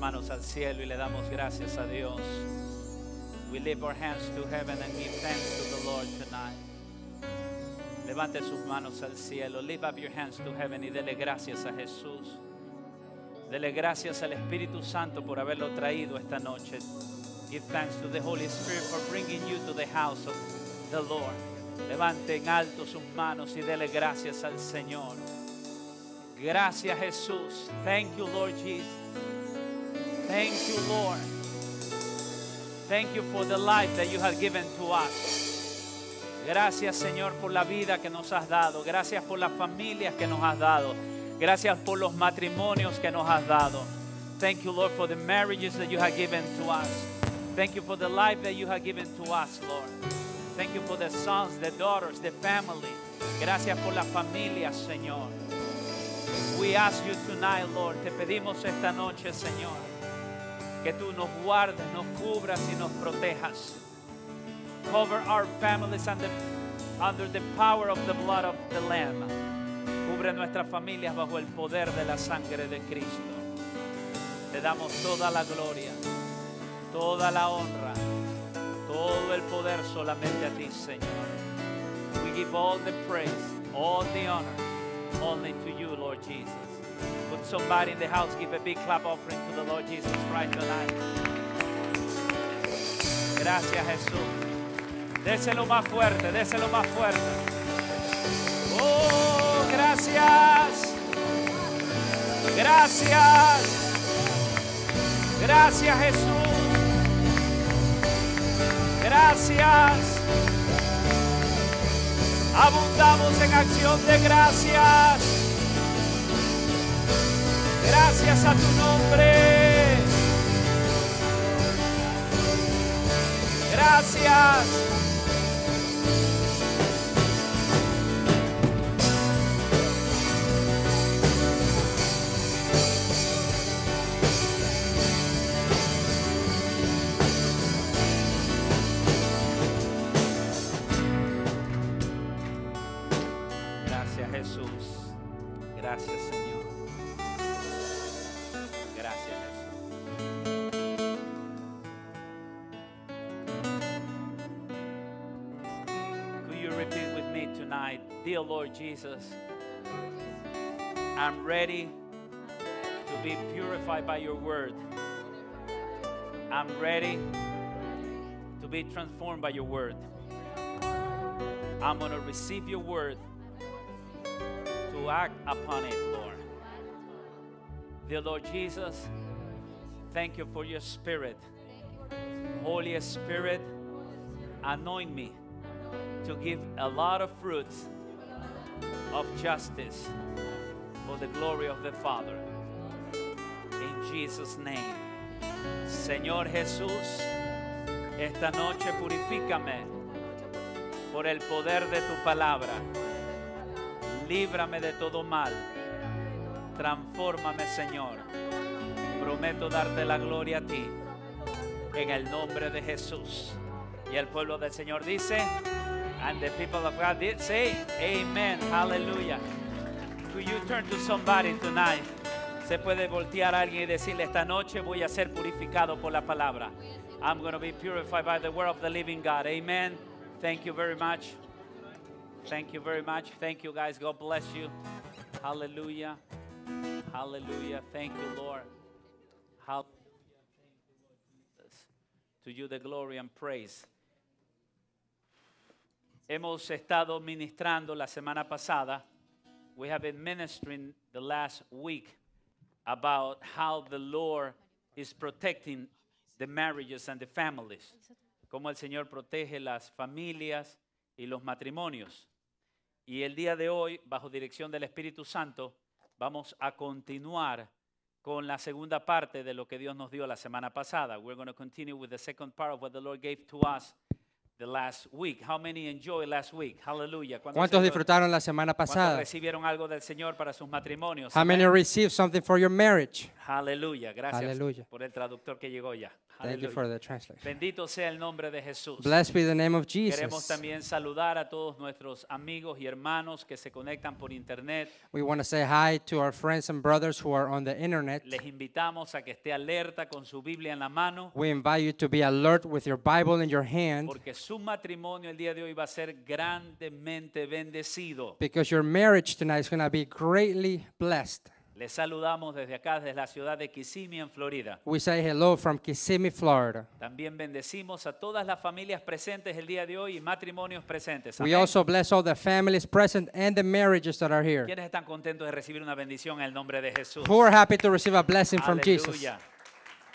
manos al cielo y le damos gracias a Dios. We lift our hands to heaven and give thanks to the Lord tonight. Levante sus manos al cielo. Lift up your hands to heaven y dele gracias a Jesús. Dele gracias al Espíritu Santo por haberlo traído esta noche. Give thanks to the Holy Spirit for bringing you to the house of the Lord. Levante en alto sus manos y dele gracias al Señor. Gracias Jesús. Thank you Lord Jesus. Thank you, Lord. Thank you for the life that you have given to us. Gracias, Señor, por la vida que nos has dado. Gracias por las familias que nos has dado. Gracias por los matrimonios que nos has dado. Thank you, Lord, for the marriages that you have given to us. Thank you for the life that you have given to us, Lord. Thank you for the sons, the daughters, the family. Gracias por la familia, Señor. We ask you tonight, Lord. Te pedimos esta noche, Señor que tú nos guardes, nos cubras y nos protejas. Cover our families under, under the power of the blood of the Lamb. Cubre nuestras familias bajo el poder de la sangre de Cristo. Te damos toda la gloria, toda la honra, todo el poder solamente a ti, Señor. We give all the praise, all the honor, only to you, Lord Jesus. Put somebody in the house give a big clap offering to the Lord Jesus Christ tonight? Gracias, Jesús. Déselo más fuerte, déselo más fuerte. Oh, gracias. Gracias. Gracias, Jesús. Gracias. Abundamos en acción de gracias. Gracias a tu nombre. Gracias. Lord Jesus, I'm ready to be purified by your word. I'm ready to be transformed by your word. I'm going to receive your word to act upon it, Lord. Dear Lord Jesus, thank you for your spirit. Holy Spirit, anoint me to give a lot of fruits of justice for the glory of the Father. In Jesus' name. Señor Jesús, esta noche purifícame por el poder de tu palabra. Líbrame de todo mal. Transfórmame, Señor. Prometo darte la gloria a ti. En el nombre de Jesús. Y el pueblo del Señor dice, And the people of God did say, Amen, Hallelujah. Could you turn to somebody tonight? Se puede voltear a alguien y decirle, esta noche voy a ser purificado por la palabra. I'm going to be purified by the word of the living God. Amen. Thank you very much. Thank you very much. Thank you, guys. God bless you. Hallelujah. Hallelujah. Thank you, Lord. Hallelujah. To you the glory and praise. Hemos estado ministrando la semana pasada. We have been ministering the last week about how the Lord is protecting the marriages and the families. Cómo el Señor protege las familias y los matrimonios. Y el día de hoy, bajo dirección del Espíritu Santo, vamos a continuar con la segunda parte de lo que Dios nos dio la semana pasada. We're going to continue with the second part of what the Lord gave to us the last week. How many last week? ¿Cuántos disfrutaron la semana pasada? ¿Cuántos recibieron algo del Señor para sus matrimonios? How Gracias por el traductor que llegó ya. Thank you for the translation. Bendito sea el nombre de Jesús. Blessed be the name of Jesus. Queremos también saludar a todos nuestros amigos y hermanos que se conectan por internet. We want to say hi to our friends and brothers who are on the internet. Les invitamos a que esté alerta con su Biblia en la mano. We invite you to be alert with your Bible in your hand. Porque su matrimonio el día de hoy va a ser grandemente bendecido. Because your marriage tonight is going to be greatly blessed. Les saludamos desde acá, desde la ciudad de Kissimmee, en Florida. We say hello from Kissimmee, Florida. También bendecimos a todas las familias presentes el día de hoy y matrimonios presentes. We also bless all the families present and the marriages that are here. ¿Quiénes están contentos de recibir una bendición en el nombre de Jesús? Who are happy to receive a blessing from Jesus? Aleluya.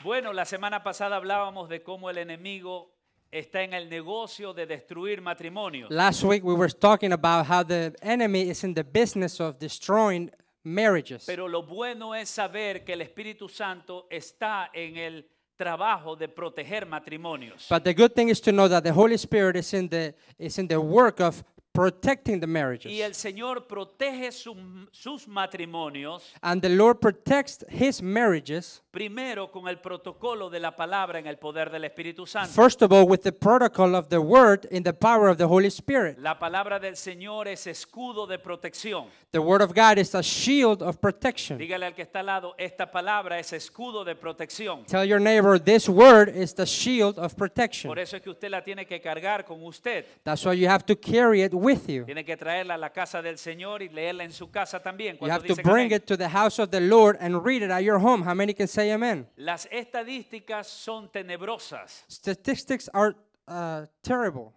Bueno, la semana pasada hablábamos de cómo el enemigo está en el negocio de destruir matrimonios. Last week we were talking about how the enemy is in the business of destroying marriages. Pero lo bueno es saber que el Espíritu Santo está en el trabajo de proteger matrimonios. But the good thing is to know that the Holy Spirit is in the is in the work of protecting the marriages. Y el Señor protege su, sus matrimonios. And the Lord protects his marriages. Primero con el protocolo de la palabra en el poder del Espíritu Santo. First of all, with the protocol of the word in the power of the Holy Spirit. La palabra del Señor es escudo de protección. The word of God is a shield of protection. Dígale al que está al lado, esta palabra es escudo de protección. Tell your neighbor, this word is the shield of protection. Por eso es que usted la tiene que cargar con usted. That's why you have to carry it with you. Tiene que traerla a la casa del Señor y leerla en su casa también. You have to bring it to the house of the Lord and read it at your home. How many can say say amen. Las estadísticas son tenebrosas. Statistics are uh, terrible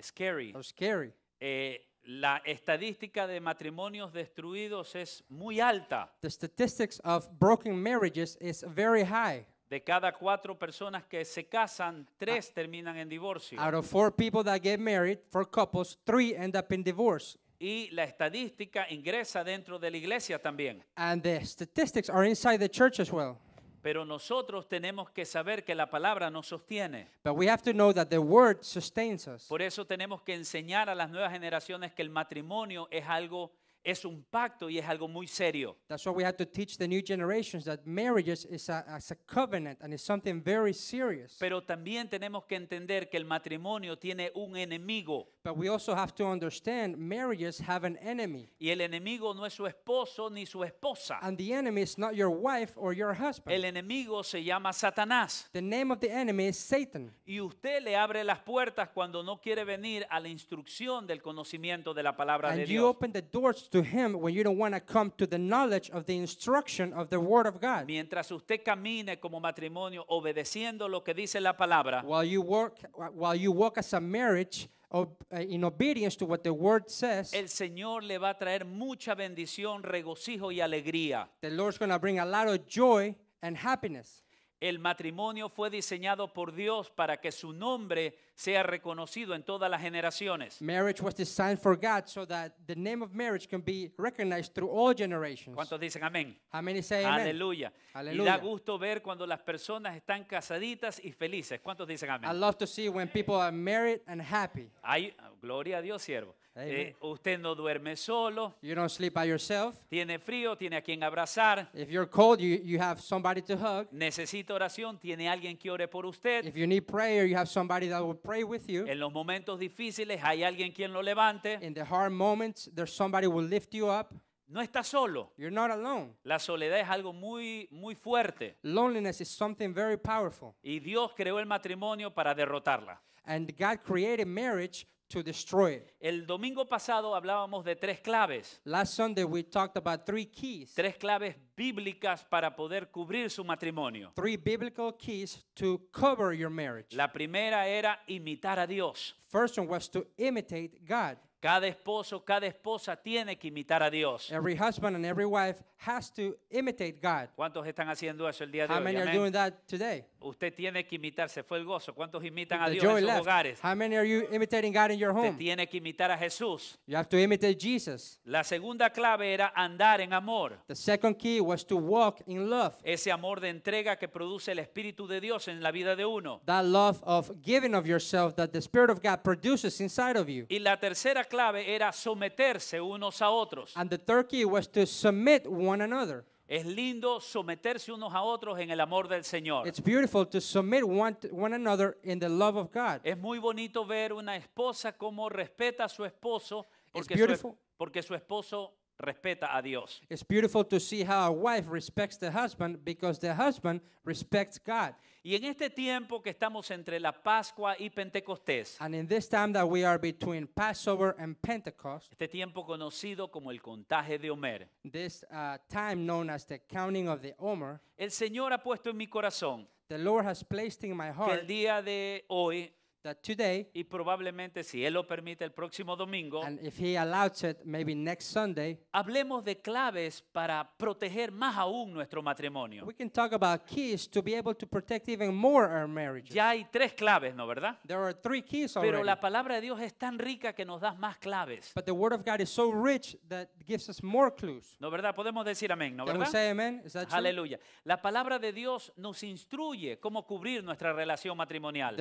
scary. or scary. Eh, la estadística de matrimonios destruidos es muy alta. The statistics of broken marriages is very high. De cada cuatro personas que se casan, tres ah. terminan en divorcio. Out of four people that get married, four couples, three end up in divorce. Y la estadística ingresa dentro de la iglesia también. And the statistics are inside the church as well. Pero nosotros tenemos que saber que la palabra nos sostiene. Por eso tenemos que enseñar a las nuevas generaciones que el matrimonio es algo es un pacto y es algo muy serio. That's why we have to teach the new generations that marriage is a, is a covenant and it's something very serious. Pero también tenemos que entender que el matrimonio tiene un enemigo. But we also have to understand marriages have an enemy. Y el enemigo no es su esposo ni su esposa. And the enemy is not your wife or your husband. El enemigo se llama Satanás. The name of the enemy is Satan. Y usted le abre las puertas cuando no quiere venir a la instrucción del conocimiento de la palabra and de Dios. And You open the doors to him when you don't want to come to the knowledge of the instruction of the word of God. Mientras usted camine como matrimonio obedeciendo lo que dice la palabra. While you work while you walk as a marriage eh, in obedience to what the word says, el Señor le va a traer mucha bendición, regocijo y alegría. The Lord's going to bring a lot of joy and happiness. El matrimonio fue diseñado por Dios para que su nombre sea reconocido en todas las generaciones. Marriage was designed for God so that the name of marriage can be recognized through all generations. ¿Cuántos dicen amén? Aleluya. Y da gusto ver cuando las personas están casaditas y felices. ¿Cuántos dicen amén? I love to see when people are married and happy. gloria a Dios, siervo. Eh, usted no duerme solo. You don't sleep by yourself. Tiene frío, tiene a quien abrazar. If you're cold, you, you have somebody to hug. Necesita oración, tiene alguien que ore por usted. If you need prayer, you have somebody that will pray with you. En los momentos difíciles hay alguien quien lo levante. In the hard moments, there's somebody who will lift you up. No está solo. You're not alone. La soledad es algo muy muy fuerte. Loneliness is something very powerful. Y Dios creó el matrimonio para derrotarla. And God created marriage to destroy El domingo pasado hablábamos de tres claves. Last Sunday we talked about three keys. Tres claves bíblicas para poder cubrir su matrimonio. Three biblical keys to cover your marriage. La primera era imitar a Dios. First one was to imitate God. Cada esposo, cada esposa tiene que imitar a Dios. Every husband and every wife has to imitate God. ¿Cuántos están haciendo eso el día de How hoy? many are doing that today? Usted tiene que imitar, se fue el gozo. ¿Cuántos imitan a Dios en sus hogares? How many are you imitating God in your Usted home? tiene que imitar a Jesús. You have to imitate Jesus. La segunda clave era andar en amor. The second key was to walk in love. Ese amor de entrega que produce el Espíritu de Dios en la vida de uno. That love of giving of yourself that the Spirit of God produces inside of you. Y la tercera clave era someterse unos a otros. Es lindo someterse unos a otros en el amor del Señor. Es muy bonito ver una esposa como respeta a su esposo porque, Su, porque su esposo respeta a Dios. It's beautiful to see how a wife respects the husband because the husband respects God. Y en este tiempo que estamos entre la Pascua y Pentecostés, And in this time that we are between Passover and Pentecost, este tiempo conocido como el contaje de Omer, this uh, time known as the counting of the Omer, el Señor ha puesto en mi corazón the Lord has placed in my que el día de hoy y probablemente si él lo permite el próximo domingo, hablemos de claves para proteger más aún nuestro matrimonio. Ya hay tres claves, ¿no verdad? Pero la palabra de Dios es tan rica que nos da más claves. ¿No verdad? Podemos decir amén, ¿no verdad? Aleluya. La palabra de Dios nos instruye cómo cubrir nuestra relación matrimonial.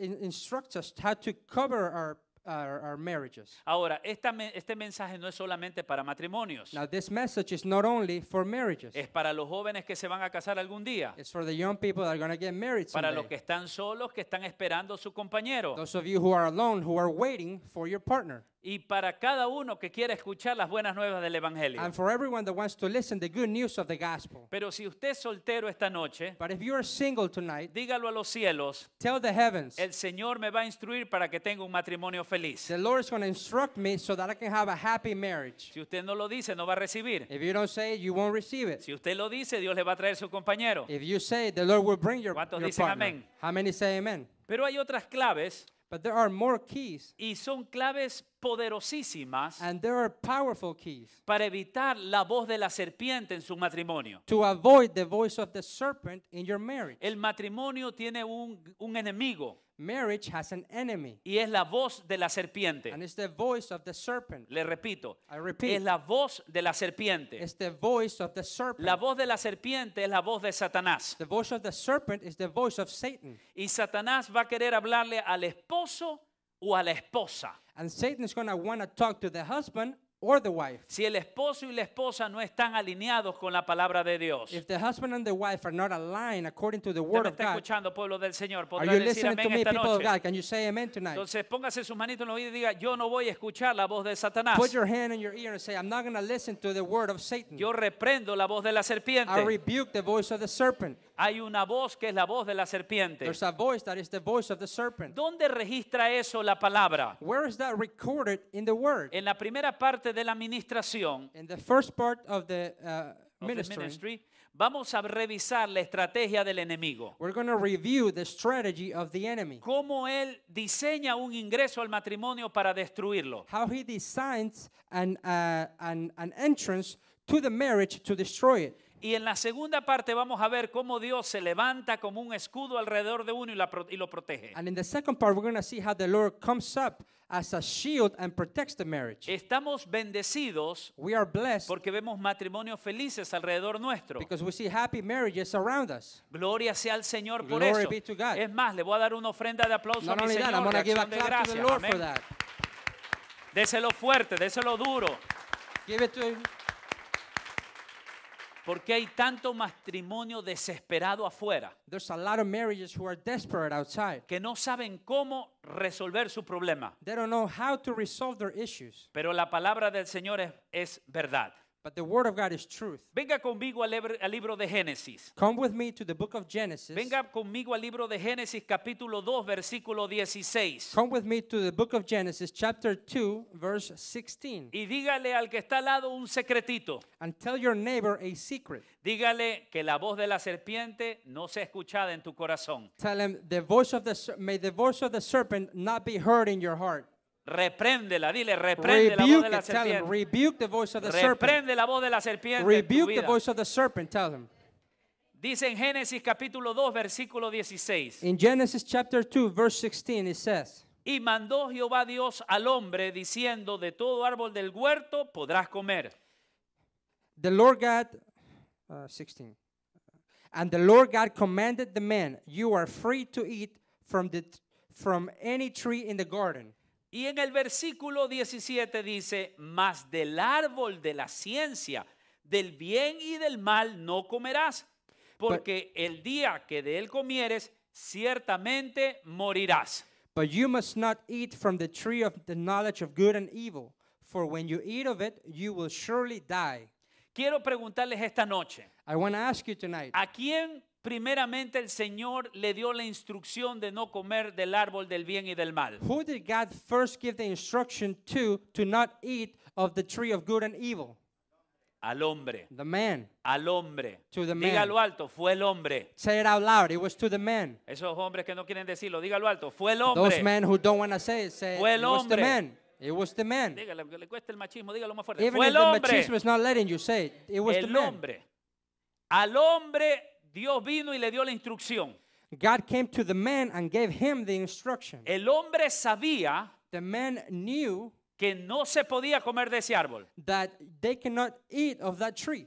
instructs us how to cover our our, our marriages. Ahora, esta me- este mensaje no es solamente para matrimonios, Now, this message is not only for marriages, es para los jóvenes que se van a casar algún día, it's for the young people that are going to get married para los que están solos, que están esperando su compañero, Those of you who are alone, who are waiting for your partner. y para cada uno que quiera escuchar las buenas nuevas del Evangelio. And for everyone that wants to listen the good news of the gospel. Pero si usted es soltero esta noche, But if you are single tonight, dígalo a los cielos, tell the heavens, el Señor me va a instruir para que tenga un matrimonio feliz. The Lord is going to instruct me so that I can have a happy marriage. Si usted no lo dice, no va a recibir. If you don't say you won't receive it. Si usted lo dice, Dios le va a traer su compañero. If you say the Lord will bring your, ¿Cuántos your dicen partner. amén? How many say amen? Pero hay otras claves. But there are more keys. Y son claves poderosísimas And there are powerful keys para evitar la voz de la serpiente en su matrimonio. to avoid the voice of the serpent in your marriage. El matrimonio tiene un, un enemigo. Marriage has an enemy. Y es la voz de la serpiente. And it's the voice of the serpent. Le repito, I repeat, es la voz de la serpiente. It's the voice of the serpent. La voz de la serpiente es la voz de Satanás. The voice of the serpent is the voice of Satan. Y Satanás va a querer hablarle al esposo o a la esposa. And Satan is going to want to talk to the husband or the wife, si el esposo y la esposa no están alineados con la palabra de Dios, if the husband and the wife are not aligned according to the word of God. God, escuchando, pueblo del Señor? are you decir listening to me, esta people of noche? God? Can you say amen tonight? Entonces póngase sus manitos en los oídos y diga, yo no voy a escuchar la voz de Satanás. Put your hand in your ear and say, I'm not going to listen to the word of Satan. Yo reprendo la voz de la serpiente. I rebuke the voice of the serpent hay una voz que es la voz de la serpiente. There's a voice that is the voice of the serpent. ¿Dónde registra eso la palabra? Where is that recorded in the word? En la primera parte de la administración. In the first part of the, uh, of the ministry. Vamos a revisar la estrategia del enemigo. We're going to review the strategy of the enemy. Cómo él diseña un ingreso al matrimonio para destruirlo. How he designs an, uh, an, an entrance to the marriage to destroy it. Y en la segunda parte vamos a ver cómo Dios se levanta como un escudo alrededor de uno y, lo protege. Estamos bendecidos porque vemos matrimonios felices alrededor nuestro. Gloria sea al Señor por eso. Es más, le voy a dar una ofrenda de aplauso a mi Señor. That, I'm Déselo fuerte, déselo duro. ¿Por hay tanto matrimonio desesperado afuera? Que no saben cómo resolver su problema. Pero la palabra del Señor es verdad. But the word of God is truth. Venga conmigo al, al, libro de Génesis. Come with me to the book of Genesis. Venga conmigo al libro de Génesis capítulo 2 versículo 16. Come with me to the book of Genesis chapter 2 verse 16. Y dígale al que está al lado un secretito. And tell your neighbor a secret. Dígale que la voz de la serpiente no sea escuchada en tu corazón. Tell him the voice of the may the voice of the serpent not be heard in your heart. Repréndela, dile, reprende la voz de la serpiente. rebuke the voice of the Reprende la voz de la serpiente. Rebuke the voice of the serpent, tell him. Dice en Génesis capítulo 2 versículo 16. In Genesis chapter 2 verse 16 it says. Y mandó Jehová Dios al hombre diciendo, de todo árbol del huerto podrás comer. The Lord God uh, 16. And the Lord God commanded the man, you are free to eat from the from any tree in the garden. Y en el versículo 17 dice, mas del árbol de la ciencia, del bien y del mal no comerás, porque el día que de él comieres, ciertamente morirás. But you must not eat from the tree of the knowledge of good and evil, for when you eat of it, you will surely die. Quiero preguntarles esta noche. I want to ask you tonight. ¿A quién Primeramente el Señor le dio la instrucción de no comer del árbol del bien y del mal. Who did God first give the instruction to to not eat of the tree of good and evil? Al hombre. The man. Al hombre. To the man. Dígalo alto, fue el hombre. Say it out loud. It was to the man. Esos hombres que no quieren decirlo, dígalo alto, fue el hombre. Those men who don't want to say it say fue el it was the man. It was the man. Dígalo, que le cuesta el machismo, dígalo más fuerte. Even fue el hombre. the machismo is not letting you say it, it was el the man. El hombre. Al hombre Dios vino y le dio la instrucción. God came to the man and gave him the instruction. El hombre sabía the man knew que no se podía comer de ese árbol. That they cannot eat of that tree.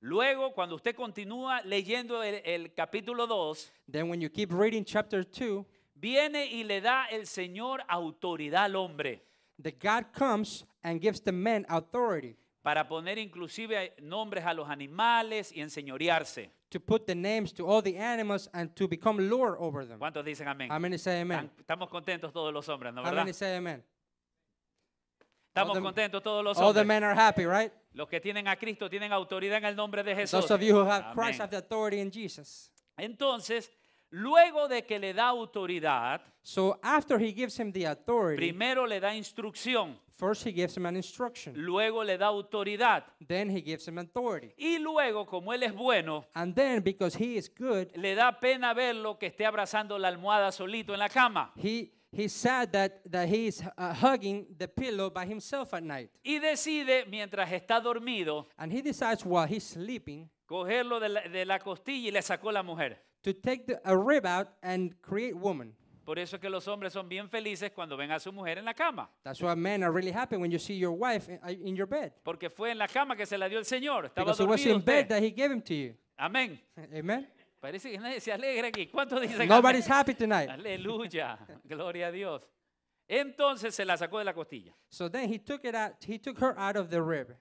Luego, cuando usted continúa leyendo el, el capítulo 2, Then when you keep reading chapter 2, viene y le da el Señor autoridad al hombre. the God comes and gives the man authority para poner inclusive nombres a los animales y enseñorearse. To put the names to all the animals and to become lord over them. ¿Cuántos dicen amén? Estamos contentos todos los hombres, Estamos contentos todos los hombres. the men are happy, right? Los que tienen a Cristo tienen autoridad en el nombre de Jesús. Those who have Christ have the authority in Jesus. Entonces, Luego de que le da autoridad, after primero le da instrucción. Luego le da autoridad. Y luego, como él es bueno, because he good, le da pena verlo que esté abrazando la almohada solito en la cama. Y decide mientras está dormido, sleeping, cogerlo de la, de la costilla y le sacó la mujer to take the, a rib out and create woman. Por eso es que los hombres son bien felices cuando ven a su mujer en la cama. That's why men are really happy when you see your wife in, in your bed. Porque fue en la cama que se la dio el Señor. Estaba Because it was in bed that he gave him to you. Amén. Amen. Parece que nadie se alegra aquí. ¿Cuántos dicen? Nobody's happy tonight. Aleluya. Gloria a Dios. Entonces se la sacó de la costilla. So then he took it out, he took her out of the rib.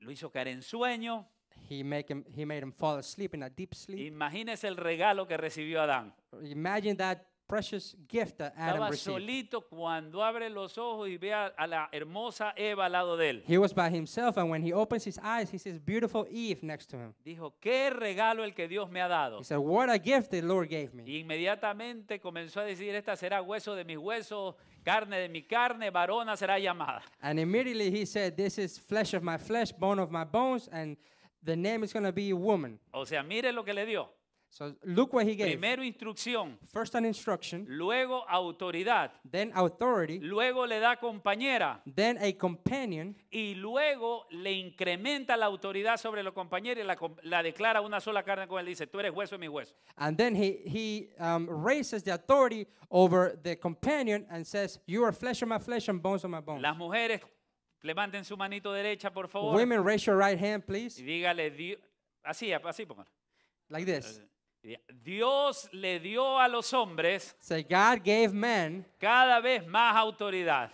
Lo hizo caer en sueño. He, him, he made him fall asleep in a deep sleep. Imagínese el regalo que recibió Adán. Imagine that precious gift that Adam Estaba received. solito cuando abre los ojos y ve a, a la hermosa Eva al lado de él. He was by himself and when he opens his eyes, he sees beautiful Eve next to him. Dijo, qué regalo el que Dios me ha dado. He said, what a gift the Lord gave me. Y inmediatamente comenzó a decir, esta será hueso de mis huesos, carne de mi carne, varona será llamada. And immediately he said, this is flesh of my flesh, bone of my bones, and... The name is going to be woman. O sea, mire lo que le dio. So look what he gave. Primero instrucción. First an instruction. Luego autoridad. Then authority. Luego le da compañera. Then a companion. Y luego le incrementa la autoridad sobre los compañeros y la, la declara una sola carne con él. Dice, tú eres hueso de mi hueso. And then he, he um, raises the authority over the companion and says, you are flesh of my flesh and bones of my bones. Las mujeres Levanten su manito derecha, por favor. Women, raise your right hand, please. Y dígale, así, así, póngalo. Pues, like this. Dios le dio a los hombres Say, God gave men cada vez más autoridad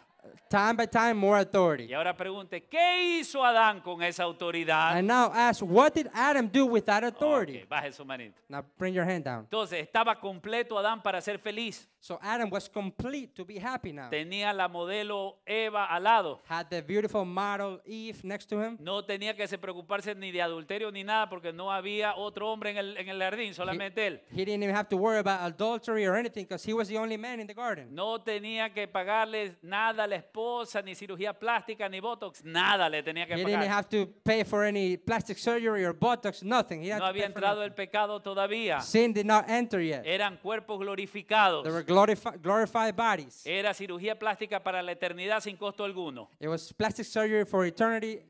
time by time more authority. Y ahora pregunte, ¿qué hizo Adán con esa autoridad? And now ask, what did Adam do with that authority? Okay, baje su manito. Now bring your hand down. Entonces, estaba completo Adán para ser feliz. So Adam was complete to be happy now. Tenía la modelo Eva al lado. Had the beautiful model Eve next to him. No tenía que se preocuparse ni de adulterio ni nada porque no había otro hombre en el, en el jardín, solamente él. He didn't have to worry about adultery or anything because he was the only man in the garden. No tenía que pagarle nada la esposa, ni cirugía plástica, ni botox, nada le tenía que He didn't pagar. have to pay for any plastic surgery or Botox, nothing. He had No había entrado el pecado todavía. Sin did not enter yet. Eran cuerpos glorificados. There were glorified bodies. Era cirugía plástica para la eternidad sin costo alguno. It was plastic surgery for eternity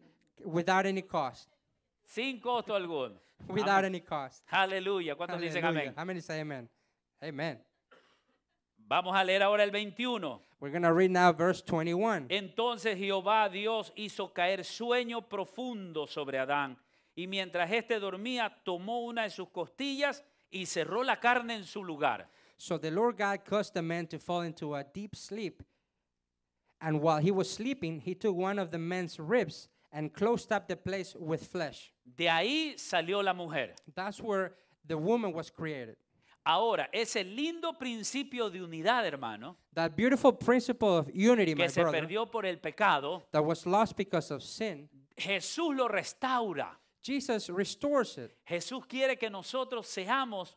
without any cost. Sin costo alguno. Without any cost. Aleluya. ¿Cuántos dicen amén? How many say amen? Amen. Vamos a leer ahora el 21. We're going to read now verse 21. Entonces Jehová Dios hizo caer sueño profundo sobre Adán, y mientras éste dormía, tomó una de sus costillas y cerró la carne en su lugar. So the Lord God caused the man to fall into a deep sleep. And while he was sleeping, he took one of the man's ribs and closed up the place with flesh. De ahí salió la mujer. That's where the woman was created. Ahora, ese lindo principio de unidad, hermano, that beautiful principle of unity, que se perdió por el pecado, that was lost because of sin, Jesús lo restaura. Jesus restores it. Jesús quiere que nosotros seamos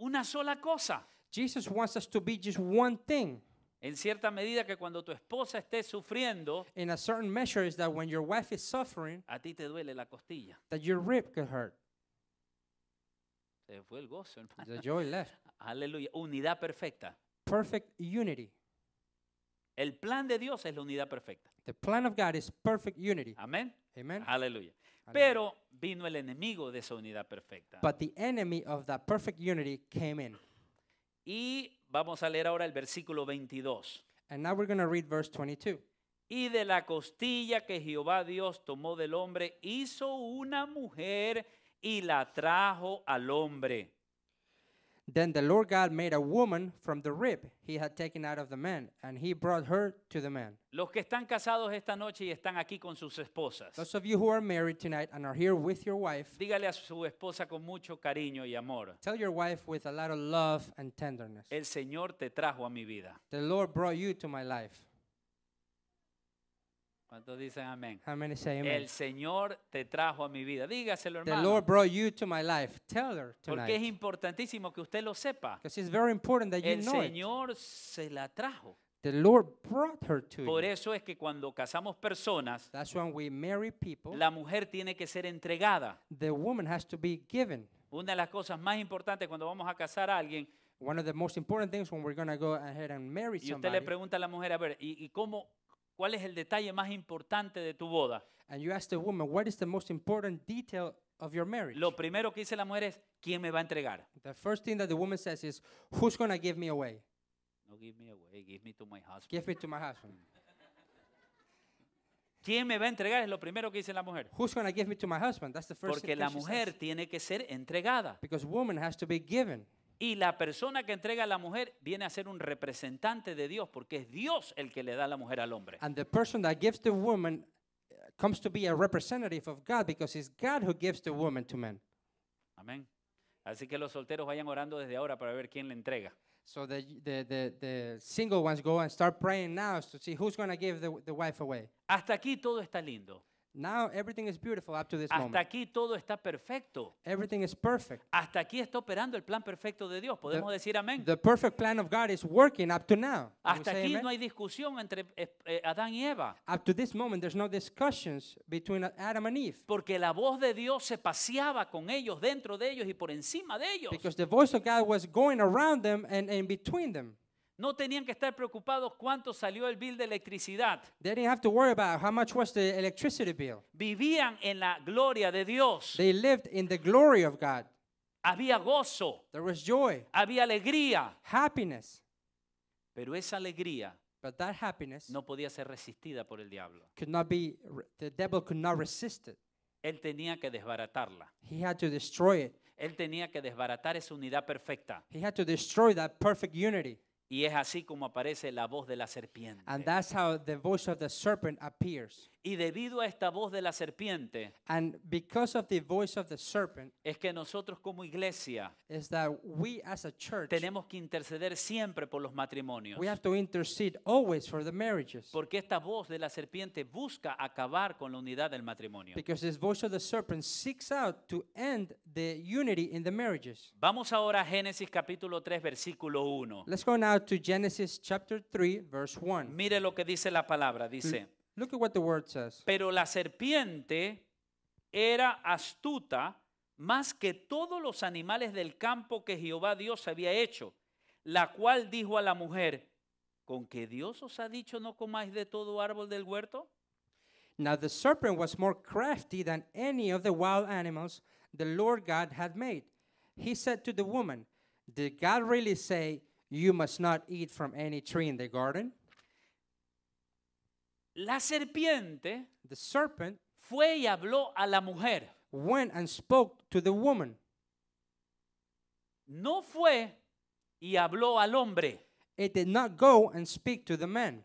una sola cosa. Jesus wants us to be just one thing. En cierta medida que cuando tu esposa esté sufriendo, In a certain measure is that when your wife is ti te duele la costilla. that your rib could hurt. Se fue el gozo. joy left. Aleluya. Unidad perfecta. Perfect unity. El plan de Dios es la unidad perfecta. The plan of God is perfect unity. Amén. Amen. Aleluya. Pero vino el enemigo de esa unidad perfecta. But the enemy of that perfect unity came in. Y vamos a leer ahora el versículo 22. And now we're going to read verse 22. Y de la costilla que Jehová Dios tomó del hombre hizo una mujer y la trajo al hombre. Then the Lord God made a woman from the rib he had taken out of the man, and he brought her to the man. Los que están casados esta noche y están aquí con sus esposas, Those of you who are married tonight and are here with your wife, dígale a su esposa con mucho cariño y amor, tell your wife with a lot of love and tenderness, el Señor te trajo a mi vida. The Lord brought you to my life. ¿Cuántos dicen amén? How many say amen? El Señor te trajo a mi vida. Dígaselo, The Lord brought you to my life. Tell her tonight. Porque es importantísimo que usted lo sepa. Because it's very important that you El know it. Señor se la trajo. The Lord brought her to you. Por eso es que cuando casamos personas, That's when we marry people. la mujer tiene que ser entregada. The woman has to be given. Una de las cosas más importantes cuando vamos a casar a alguien, One of the most important things when we're going to go ahead and marry y usted le pregunta a la mujer, a ver, ¿y, y cómo, ¿Cuál es el detalle más importante de tu boda? And you ask the woman, what is the most important detail of your marriage? Lo primero que dice la mujer es, ¿quién me va a entregar? The first thing that the woman says is, who's going to give me away? No give me away, give me to my husband. Give me to my husband. ¿Quién me va a entregar? Es lo primero que dice la mujer. Who's going to give me to my husband? That's the first Porque thing la mujer says. tiene que ser entregada. Because woman has to be given. Y la persona que entrega a la mujer viene a ser un representante de Dios, porque es Dios el que le da la mujer al hombre. And Así que los solteros vayan orando desde ahora para ver quién le entrega. Hasta aquí todo está lindo. Now everything is beautiful up to this Hasta moment. aquí todo está perfecto. Everything is perfect. Hasta aquí está operando el plan perfecto de Dios. Podemos The- decir amén. The perfect plan of God is working up to now. Hasta aquí amen? no hay discusión entre eh, eh, Adán y Eva, Up to this moment, there's no discussions between Adam and Eve porque la voz de Dios se paseaba con ellos, dentro de ellos y por encima de ellos. because the voice of God was going around them and in between them. No tenían que estar preocupados cuánto salió el bill de electricidad. They didn't have to worry about how much was the electricity bill. Vivían en la gloria de Dios. They lived in the glory of God. Había gozo. There was joy. Había alegría. Happiness. Pero esa alegría But that happiness no podía ser resistida por el diablo. Could not be, the devil could not resist it. Él tenía que desbaratarla. He had to destroy it. Él tenía que desbaratar esa unidad perfecta. He had to destroy that perfect unity. Y es así como aparece la voz de la serpiente. And that's how the voice of the serpent appears. Y debido a esta voz de la serpiente, and because of the voice of the serpent, es que nosotros como iglesia is that we as a church tenemos que interceder siempre por los matrimonios. We have to intercede always for the marriages. Porque esta voz de la serpiente busca acabar con la unidad del matrimonio. Because this voice of the serpent seeks out to end the unity in the marriages. Vamos ahora a Génesis capítulo 3 versículo 1. Let's go now to Genesis chapter 3 verse 1. Mire lo que dice la palabra, dice. L Look at what the word says. Pero la serpiente era astuta más que todos los animales del campo que Jehová Dios había hecho, la cual dijo a la mujer, ¿con que Dios os ha dicho no comáis de todo árbol del huerto? Now the serpent was more crafty than any of the wild animals the Lord God had made. He said to the woman, Did God really say, You must not eat from any tree in the garden? La serpiente the serpent fue y habló a la mujer. Went and spoke to the woman. No fue y habló al hombre. It did not go and speak to the man.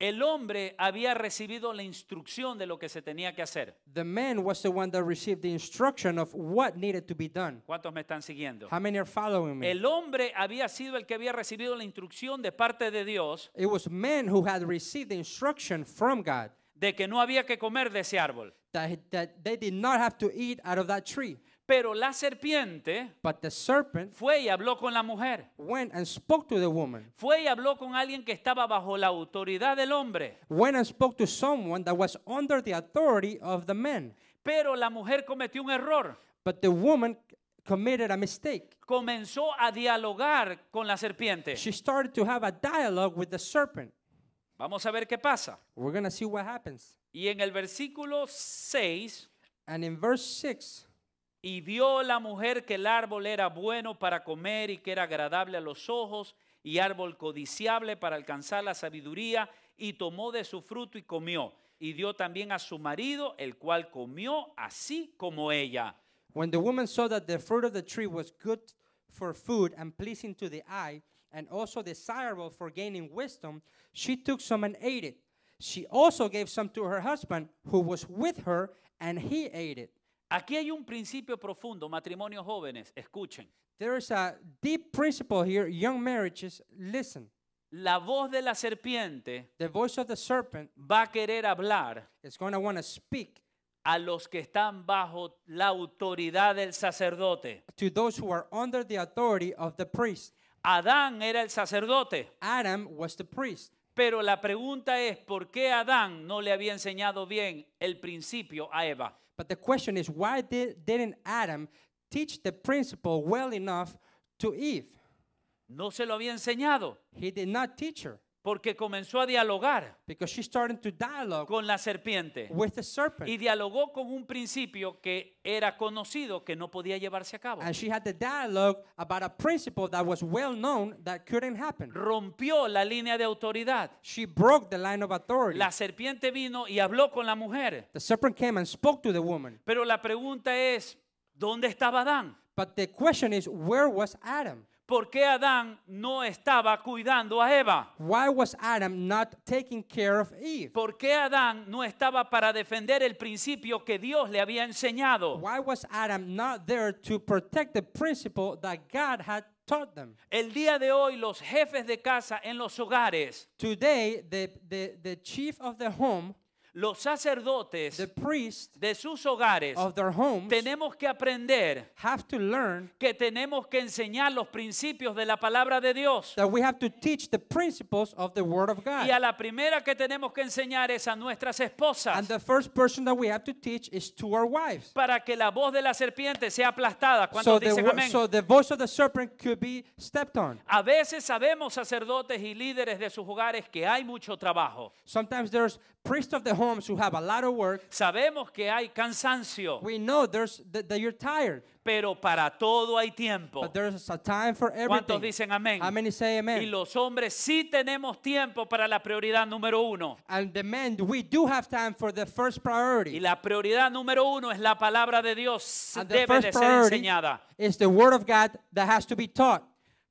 El hombre había recibido la instrucción de lo que se tenía que hacer. The man was the one that received the instruction of what needed to be done. ¿Cuántos me están siguiendo? How many are following me? El hombre había sido el que había recibido la instrucción de parte de Dios. It was man who had received the instruction from God. De que no había que comer de ese árbol. That, that they did not have to eat out of that tree. Pero la serpiente But the serpent fue y habló con la mujer. Went and spoke to the woman. Fue y habló con alguien que estaba bajo la autoridad del hombre. Went and spoke to someone that was under the authority of the man. Pero la mujer cometió un error. But the woman committed a mistake. Comenzó a dialogar con la serpiente. She started to have a dialogue with the serpent. Vamos a ver qué pasa. We're gonna see what happens. Y en el versículo 6 And in verse 6 y vio la mujer que el árbol era bueno para comer y que era agradable a los ojos y árbol codiciable para alcanzar la sabiduría y tomó de su fruto y comió. Y dio también a su marido, el cual comió así como ella. When the woman saw that the fruit of the tree was good for food and pleasing to the eye, and also desirable for gaining wisdom, she took some and ate it. She also gave some to her husband, who was with her, and he ate it. Aquí hay un principio profundo, matrimonios jóvenes, escuchen. There a deep principle here, young marriages, listen. La voz de la serpiente The voice of serpent va a querer hablar speak a los que están bajo la autoridad del sacerdote. to those who are under the authority of the priest. Adán era el sacerdote, Adam was the priest. pero la pregunta es por qué Adán no le había enseñado bien el principio a Eva. But the question is, why did, didn't Adam teach the principle well enough to Eve? No se lo había enseñado. He did not teach her. Porque comenzó a dialogar con la serpiente. Y dialogó con un principio que era conocido que no podía llevarse a cabo. Rompió la línea de autoridad. La serpiente vino y habló con la mujer. The Pero la pregunta es, ¿dónde estaba Adán? ¿Por qué Adán no estaba cuidando a Eva? Why was Adam not taking care of Eve? ¿Por qué Adán no estaba para defender el principio que Dios le había enseñado? Why was Adam not there to protect the principle that God had taught them? El día de hoy los jefes de casa en los hogares Today the, the, the chief of the home los sacerdotes de sus hogares tenemos que aprender have to learn que tenemos que enseñar los principios de la palabra de Dios. Y a la primera que tenemos que enseñar es a nuestras esposas. Para que la voz de la serpiente sea aplastada cuando dice dicen amén. So the voice of the serpent could be stepped on. A veces sabemos sacerdotes y líderes de sus hogares que hay mucho trabajo. Sometimes priests of the homes who have a lot of work. Sabemos que hay cansancio. We know there's that, that you're tired. Pero para todo hay tiempo. But there's a time for everything. ¿Cuántos dicen amén? How many say amen? Y los hombres sí tenemos tiempo para la prioridad número uno. And the men, we do have time for the first priority. Y la prioridad número uno es la palabra de Dios. And debe de ser enseñada. Is the word of God that has to be taught.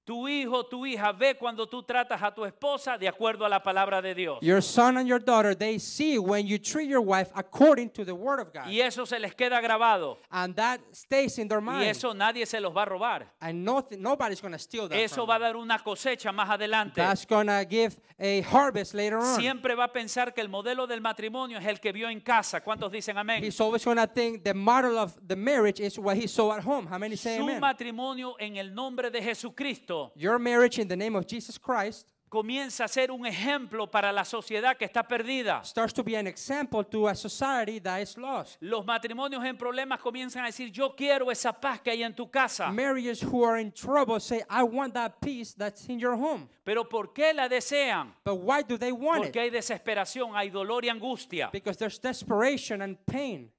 Tu hijo, tu hija ve cuando tú tratas a tu esposa de acuerdo a la palabra de Dios. Your son and your daughter, they see when you treat your wife according to the word of God. Y eso se les queda grabado. And that stays in their mind. Y eso nadie se los va a robar. And no, nobody's going to steal that. Eso va a dar una cosecha más adelante. That's going to give a harvest later on. Siempre va a pensar que el modelo del matrimonio es el que vio en casa. ¿Cuántos dicen amén? He's always going to think the model of the marriage is what he saw at home. How many say Su amen? Su matrimonio en el nombre de Jesucristo Cristo Your marriage in the name of Jesus Christ comienza a ser un ejemplo para la sociedad que está perdida. Starts to be an example to a society that is lost. Los matrimonios en problemas comienzan a decir, yo quiero esa paz que hay en tu casa. Marriages who are in trouble say, I want that peace that's in your home. Pero ¿por qué la desean? But why do they want Porque it? hay desesperación, hay dolor y angustia. Because there's desperation and pain.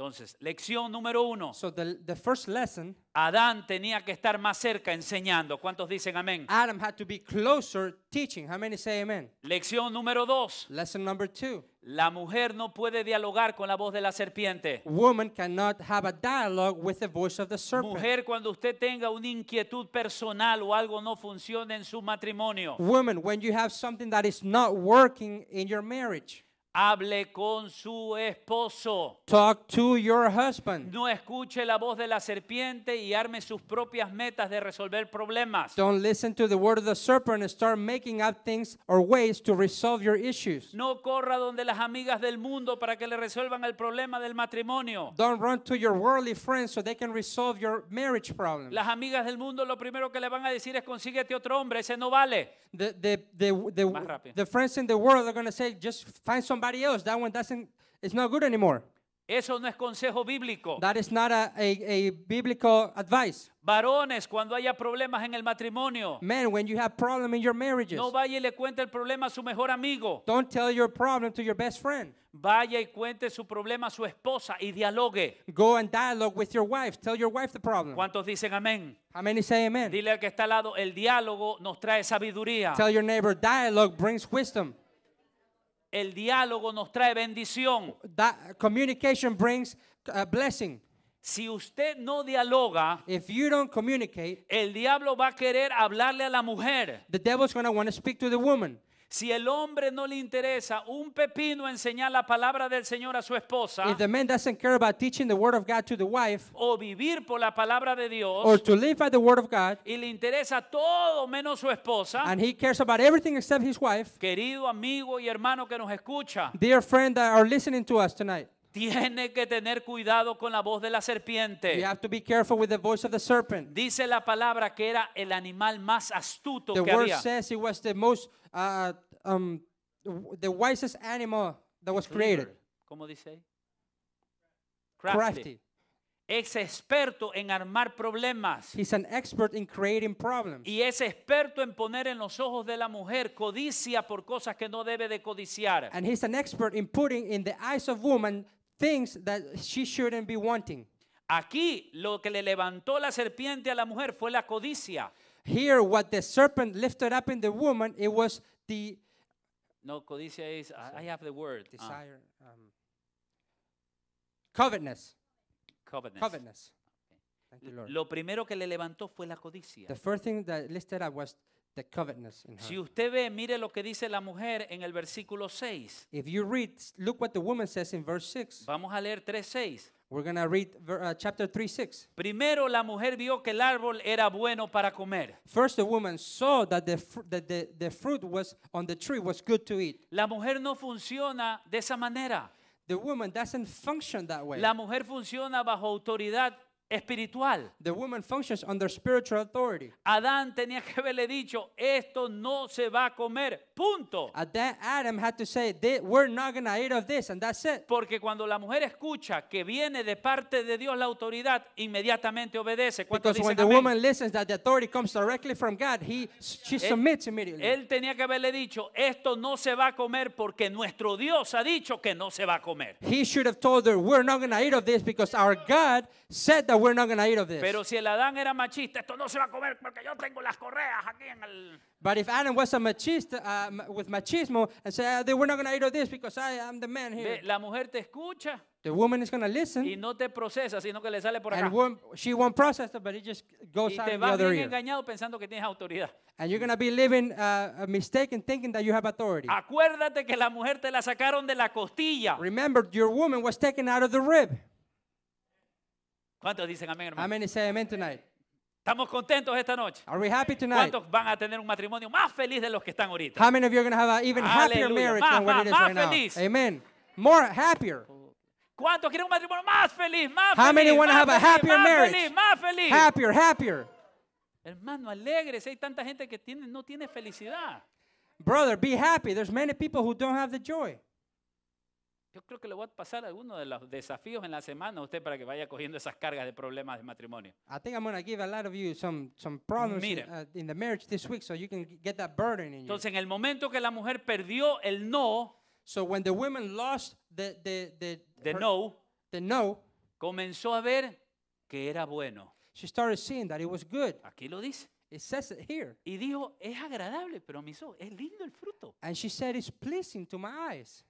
Entonces, lección número uno. So the, the first lesson, Adán tenía que estar más cerca enseñando. ¿Cuántos dicen amén? Adam had to be closer teaching. How many say amen? Lección número dos. Lesson number two. La mujer no puede dialogar con la voz de la serpiente. Woman cannot have a dialogue with the voice of the serpent. Mujer, cuando usted tenga una inquietud personal o algo no funcione en su matrimonio. Woman, when you have something that is not working in your marriage. Hable con su esposo. Talk to your husband. No escuche la voz de la serpiente y arme sus propias metas de resolver problemas. Don't listen to the word of the serpent and start making up things or ways to resolve your issues. No corra donde las amigas del mundo para que le resuelvan el problema del matrimonio. Don't run to your worldly friends so they can resolve your marriage problem. Las amigas del mundo lo primero que le van a decir es consíguete otro hombre, ese no vale. The the the the, the, the friends in the world are going to say just find some somebody else. That one doesn't, it's not good anymore. Eso no es consejo bíblico. That is not a, a, a biblical advice. Varones, cuando haya problemas en el matrimonio, Men, when you have problem in your marriages, no vaya y le cuente el problema a su mejor amigo. don't tell your problem to your best friend. Vaya y cuente su problema a su esposa y dialogue. Go and dialogue with your wife. Tell your wife the problem. ¿Cuántos dicen amén? How many say amen? Dile al que está al lado, el diálogo nos trae sabiduría. Tell your neighbor, dialogue brings wisdom. El diálogo nos trae bendición. That communication brings a uh, blessing. Si usted no dialoga, If you don't communicate, el diablo va a querer hablarle a la mujer. The devil's going to want to speak to the woman. Si el hombre no le interesa un pepino enseñar la palabra del Señor a su esposa, if the man doesn't care about teaching the word of God to the wife, o vivir por la palabra de Dios, or to live by the word of God, y le interesa todo menos su esposa, and he cares about everything except his wife, querido amigo y hermano que nos escucha, dear friend that are listening to us tonight. Tiene que tener cuidado con la voz de la serpiente. You have to be careful with the voice of the serpent. Dice la palabra que era el animal más astuto the que word había. Says it was the most uh, um, the wisest animal that was created. ¿Cómo dice Crafty. Es experto en armar problemas. He's an expert in creating problems. Y es experto en poner en los ojos de la mujer codicia por cosas que no debe de codiciar. And he's an expert in putting in the eyes of woman things that she shouldn't be wanting. Aquí lo que le levantó la serpiente a la mujer fue la codicia. Here, what the serpent lifted up in the woman, it was the. No, codicia is, I, I have the word. Ah. Desire. Um, covetousness. Covetousness. covetousness. Thank you, Lord. Lo primero que le levantó fue la codicia. The first thing that listed up was The covetousness in her. Si usted ve, mire lo que dice la mujer en el versículo 6. If you read, look what the woman says in verse 6. Vamos a leer 3:6. We're going to read uh, chapter 3:6. Primero la mujer vio que el árbol era bueno para comer. First the woman saw that the, that the, the fruit was on the tree was good to eat. La mujer no funciona de esa manera. The woman doesn't function that way. La mujer funciona bajo autoridad espiritual. The woman functions under spiritual authority. Adán tenía que haberle dicho, esto no se va a comer. Punto. Adam, Adam had to say, we're not going to eat of this and that's it. Porque cuando la mujer escucha que viene de parte de Dios la autoridad, inmediatamente obedece. Because when the amén? woman listens that the authority comes directly from God, he she él, eh, submits immediately. Él tenía que haberle dicho, esto no se va a comer porque nuestro Dios ha dicho que no se va a comer. He should have told her, we're not going to eat of this because our God said that we're not going to eat of this. Pero si el Adán era machista, esto no se va a comer porque yo tengo las correas aquí en el. But if Adam was a machista, uh, with machismo, and said, ah, they were not going to eat of this because I am the man here. la mujer te escucha the woman is going to listen, y no te procesa, sino que le sale por acá. and won't, she won't process it, but it just goes Y te the vas other bien engañado pensando que tienes autoridad. And you're going to be living uh, a mistake and thinking that you have authority. Acuérdate que la mujer te la sacaron de la costilla. Remember, your woman was taken out of the rib. ¿Cuántos dicen amén, hermano? Amén many say amen tonight? ¿Estamos contentos esta noche? Are we happy tonight? ¿Cuántos van a tener un matrimonio más feliz de los que están ahorita? How many of you are going to have an even happier Aleluya. marriage Más, than what it is más right feliz. now? Amen. More happier. ¿Cuántos quieren un matrimonio más feliz, más How many want to have a happier más marriage? feliz, más feliz? Happier, happier. Hermano, alegres. Hay tanta gente que tiene, no tiene felicidad. Brother, be happy. There's many people who don't have the joy. Yo creo que le voy a pasar alguno de los desafíos en la semana a usted para que vaya cogiendo esas cargas de problemas de matrimonio. Entonces, en el momento que la mujer perdió el no, when the lost no, the no, comenzó a ver que era bueno. Aquí lo dice. Y dijo, es agradable, pero me hizo es lindo el fruto. And she said, It's pleasing to my eyes.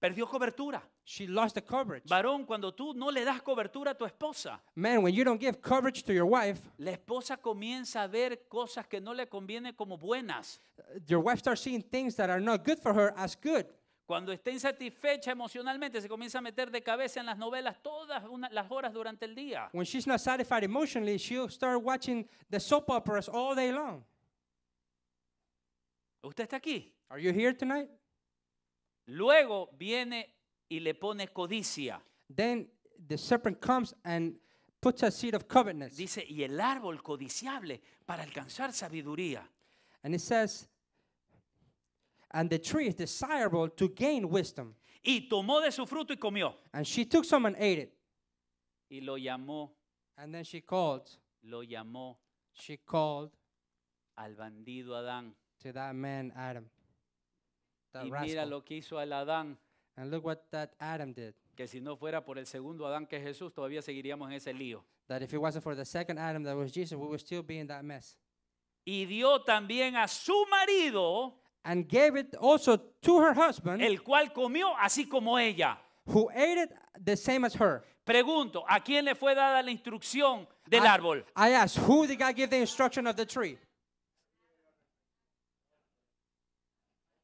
Perdió cobertura. She lost the coverage. Varón, cuando tú no le das cobertura a tu esposa, Man, when you don't give coverage to your wife, la esposa comienza a ver cosas que no le conviene como buenas. your wife starts seeing things that are not good for her as good. Cuando está insatisfecha emocionalmente, se comienza a meter de cabeza en las novelas todas las horas durante el día. When she's not satisfied emotionally, she'll start watching the soap operas all day long. ¿Usted está aquí? Are you here tonight? Luego viene y le pone codicia. Then the serpent comes and puts a seed of covetousness. Dice, y el árbol codiciable para alcanzar sabiduría. And it says, and the tree is desirable to gain wisdom. Y tomó de su fruto y comió. And she took some and ate it. Y lo llamó. And then she called. Lo llamó. She called. Al bandido Adán. To that man Adam. that y mira lo que hizo el Adán. And look what that Adam did. Que si no fuera por el segundo Adán que es Jesús, todavía seguiríamos en ese lío. That if it wasn't for the second Adam that was Jesus, we would still be in that mess. Y dio también a su marido, and gave it also to her husband, el cual comió así como ella. Who ate it the same as her. Pregunto, ¿a quién le fue dada la instrucción del I, árbol? I ask, who did God give the instruction of the tree?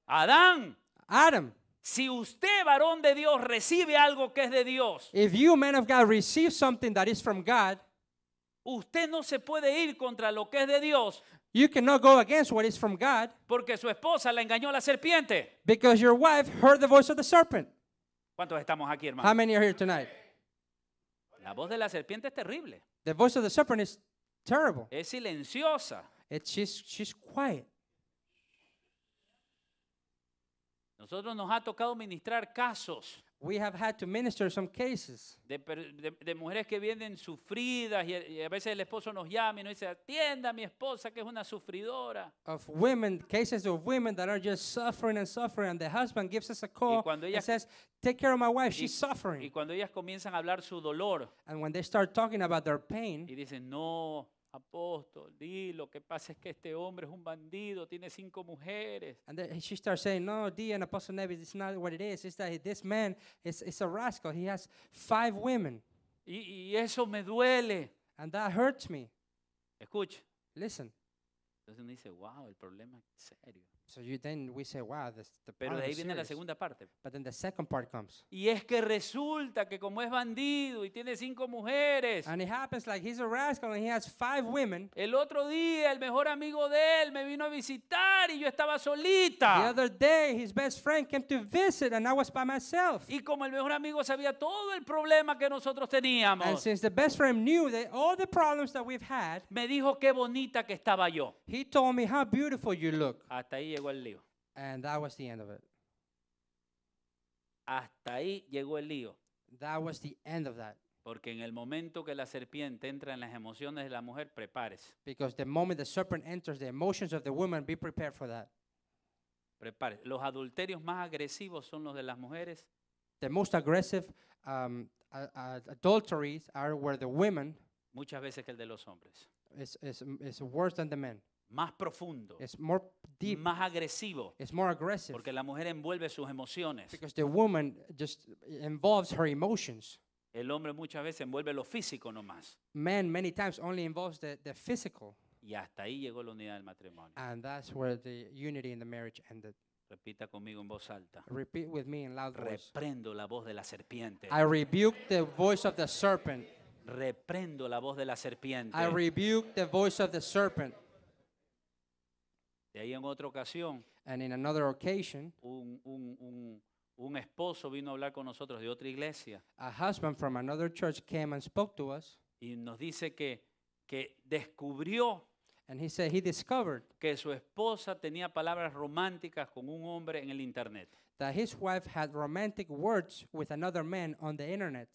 Adán. Adam. Si usted, varón de Dios, recibe algo que es de Dios, If you, man of God, receive something that is from God, usted no se puede ir contra lo que es de Dios. You cannot go against what is from God. Porque su esposa la engañó a la serpiente. Because your wife heard the voice of the serpent. ¿Cuántos estamos aquí, hermano? How many are here tonight? La voz de la serpiente es terrible. The voice of the serpent is terrible. Es silenciosa. It's, she's, she's quiet. Nosotros nos ha tocado ministrar casos. We have had to minister some cases De, de- de mujeres que vienen sufridas y a, y a veces el esposo nos llama y nos dice, atienda a mi esposa que es una sufridora. of women, cases of women that are just suffering and suffering, and the husband gives us a call cuando ellas- and says, "Take care of my wife. She's suffering. Y cuando ellas comienzan a hablar su dolor And when they start talking about their pain, y dicen, no, apóstol, di lo que pasa es que este hombre es un bandido, tiene cinco mujeres. And ella she starts saying, no, di, and Apostle Nevis, it's not what it is. It's that this man is, is a rascal. He has five women. Y, y eso me duele. And that hurts me. Escucha. Listen. Entonces uno dice, wow, el problema es serio. So then we say, wow, that's the Pero de ahí viene la segunda parte. But then the second part comes. Y es que resulta que como es bandido y tiene cinco mujeres, And it happens like he's a rascal and he has five women. el otro día el mejor amigo de él me vino a visitar y yo estaba solita. The other day, his best friend came to visit and I was by myself. Y como el mejor amigo sabía todo el problema que nosotros And teníamos, since the best friend knew that all the problems that we've had, me dijo qué bonita que estaba yo. he told me how beautiful you look. Hasta ahí llegó el lío. And that was the end of it. Hasta ahí llegó el lío. That was the end of that. Porque en el momento que la serpiente entra en las emociones de la mujer, prepárese. Because the moment the serpent enters the emotions of the woman, be prepared for that. Prepare. Los adulterios más agresivos son los de las mujeres. The most aggressive um, adulteries are where the women. Muchas veces que el de los hombres. Is, worse than the men más profundo, it's more deep, más agresivo, it's more aggressive, porque la mujer envuelve sus emociones. Because the woman just involves her emotions. El hombre muchas veces envuelve lo físico nomás. Man many times only involves the, the physical. Y hasta ahí llegó la unidad del matrimonio. And that's where the unity in the marriage ended. Repita conmigo en voz alta. Repeat with me in loud voice. Reprendo la voz de la serpiente. I rebuke the voice of the serpent. Reprendo la voz de la serpiente. I rebuke the voice of the serpent. De ahí en otra ocasión, and another occasion, un, un, un, un esposo vino a hablar con nosotros de otra iglesia a husband from another church came and spoke to us, y nos dice que, que descubrió and he discovered que su esposa tenía palabras románticas con un hombre en el internet. that his wife had romantic words with another man on the internet.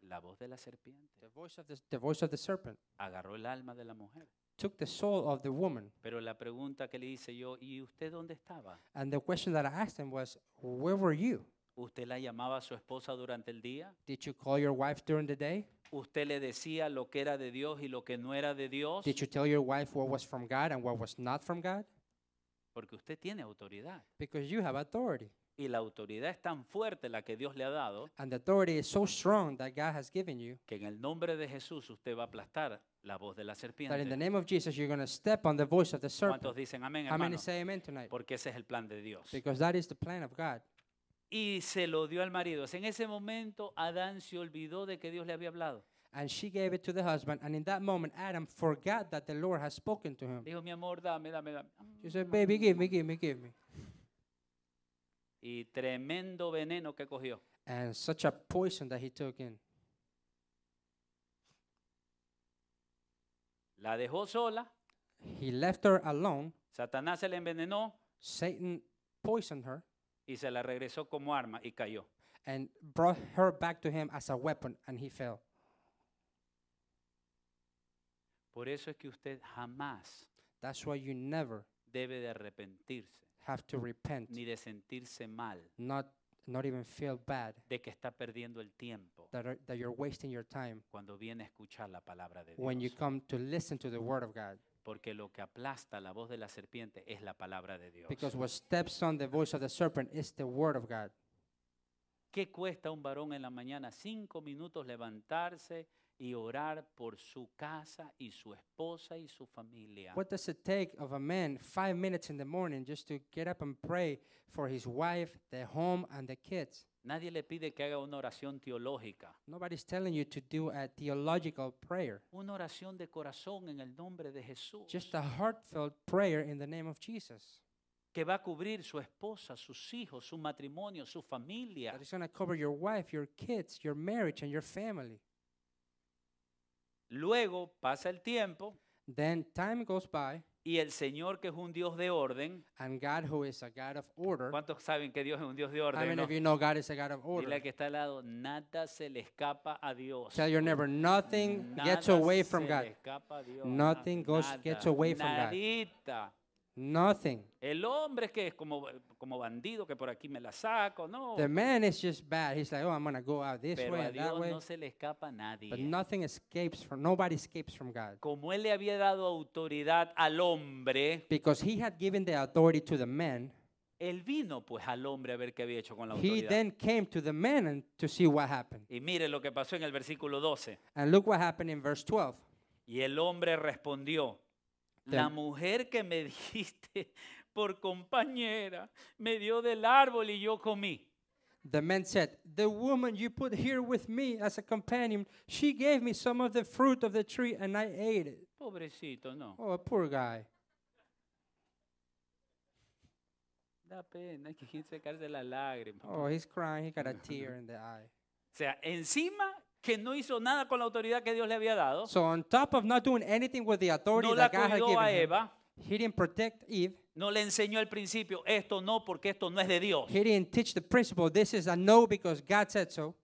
La voz de la serpiente The voice of the, the voice of the serpent agarró el alma de la mujer took the soul of the woman. Pero la pregunta que le hice yo, ¿y usted dónde estaba? And the question that I asked him was, where were you? ¿Usted la llamaba a su esposa durante el día? Did you call your wife during the day? ¿Usted le decía lo que era de Dios y lo que no era de Dios? Did you tell your wife what was from God and what was not from God? Porque usted tiene autoridad. Because you have authority. Y la autoridad es tan fuerte la que Dios le ha dado. And the authority is so strong that God has given you. Que en el nombre de Jesús usted va a aplastar la voz de la But in the name of Jesus, you're going to step on the voice of the serpent. ¿Cuántos dicen amén, How many hermano? say amen tonight? Porque ese es el plan de Dios. Because that is the plan of God. Y se lo dio al marido. En ese momento Adán se olvidó de que Dios le había hablado. And she gave it to the husband. And in that moment, Adam forgot that the Lord has spoken to him. Dijo, mi amor, dame, dame, dame. She said, Baby, give me, give me, give me. Y tremendo veneno que cogió. And such a poison that he took in. La dejó sola. He left her alone. Satanás se la envenenó. Satan poisoned her. Y se la regresó como arma y cayó. And brought her back to him as a weapon and he fell. Por eso es que usted jamás never debe de arrepentirse to ni de sentirse mal, not not even feel bad de que está perdiendo el tiempo that, are, that you're wasting your time cuando viene a escuchar la palabra de Dios. when you come to listen to the word of God. Porque lo que aplasta la voz de la serpiente es la palabra de Dios. Because what steps on the voice of the serpent is the word of God. ¿Qué cuesta un varón en la mañana cinco minutos levantarse y orar por su casa y su esposa y su familia. What does it take of a man 5 minutes in the morning just to get up and pray for his wife, the home and the kids? Nadie le pide que haga una oración teológica. Nobody's telling you to do a theological prayer. Una oración de corazón en el nombre de Jesús. Just a heartfelt prayer in the name of Jesus. que va a cubrir su esposa, sus hijos, su matrimonio, su familia. That is going to cover your wife, your kids, your marriage and your family. Luego pasa el tiempo. Then time goes by. Y el Señor que es un Dios de orden. And God who is a God of order. ¿Cuántos saben que Dios es un Dios de orden? I mean, no? if you know God is a God of order. Dile que está al lado, nada se le escapa a Dios. Tell your neighbor, nothing nada gets away from God. Nothing goes, nada, gets away from nadita. God. Nothing. El hombre que es como, como bandido que por aquí me la saco, no. The man is just bad. He's like, oh, I'm gonna go out this Pero way, a Dios that way. no se le escapa a nadie. But nothing escapes from nobody escapes from God. Como él le había dado autoridad al hombre. Because he had given the authority to the man. Él vino pues al hombre a ver qué había hecho con la autoridad. He then came to the man and to see what happened. Y mire lo que pasó en el versículo 12. And look what happened in verse 12. Y el hombre respondió la mujer que me dijiste por compañera me dio del árbol y yo comí. The man said, The woman you put here with me as a companion, she gave me some of the fruit of the tree and I ate it. Pobrecito, no. Oh, a poor guy. Da pena que la lágrima. Oh, he's crying. He got a tear in the eye. O sea, encima que no hizo nada con la autoridad que Dios le había dado. So on top of not doing anything with the authority no that God had cuidó given a him, Eva, he didn't protect Eve. no le enseñó al principio esto no porque esto no es de Dios. He didn't teach the principle this is a no because God said so.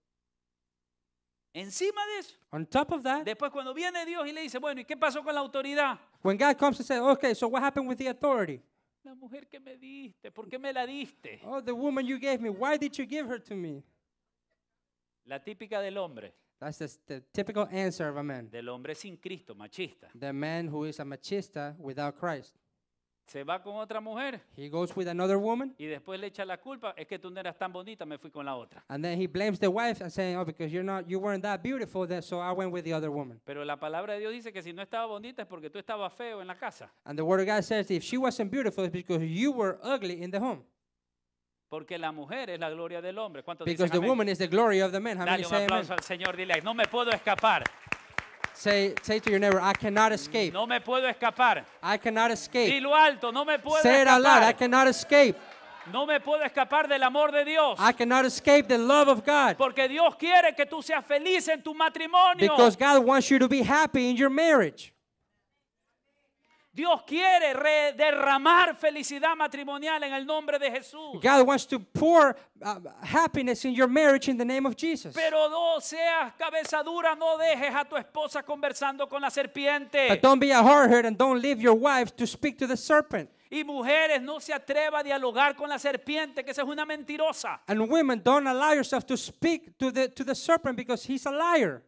Encima de eso, On top of that, después cuando viene Dios y le dice, bueno, ¿y qué pasó con la autoridad? when God comes and says, okay, so what happened with the authority? La mujer que me diste, ¿por qué me la diste? Oh, the woman you gave me, why did you give her to me? La típica del hombre. That's the, the typical answer of a man. Del hombre sin Cristo, machista. The man who is a machista without Christ. Se va con otra mujer. He goes with another woman. Y después le echa la culpa, es que tú no eras tan bonita, me fui con la otra. And then he blames the wife and saying, "Oh, because you're not you weren't that beautiful, then so I went with the other woman." Pero la palabra de Dios dice que si no estaba bonita es porque tú estabas feo en la casa. And the word of God says if she wasn't beautiful it's because you were ugly in the home. Porque la mujer es la gloria del hombre. ¿Cuántos Because dicen the woman is the glory of the man. How many Dale un say aplauso amen? al Señor, dile, no me puedo escapar. Say, say to your neighbor, I cannot escape. No me puedo escapar. I cannot escape. Dilo alto, no me puedo Say it out I cannot escape. No me puedo escapar del amor de Dios. I cannot escape the love of God. Porque Dios quiere que tú seas feliz en tu matrimonio. Because God wants you to be happy in your marriage. Dios quiere derramar felicidad matrimonial en el nombre de Jesús. God wants to pour uh, happiness in your marriage in the name of Jesus. Pero no seas cabeza dura, no dejes a tu esposa conversando con la serpiente. But don't be a hard-hearted and don't leave your wife to speak to the serpent. Y mujeres, no se atreva a dialogar con la serpiente, que esa es una mentirosa. And women, don't allow yourself to speak to the to the serpent because he's a liar.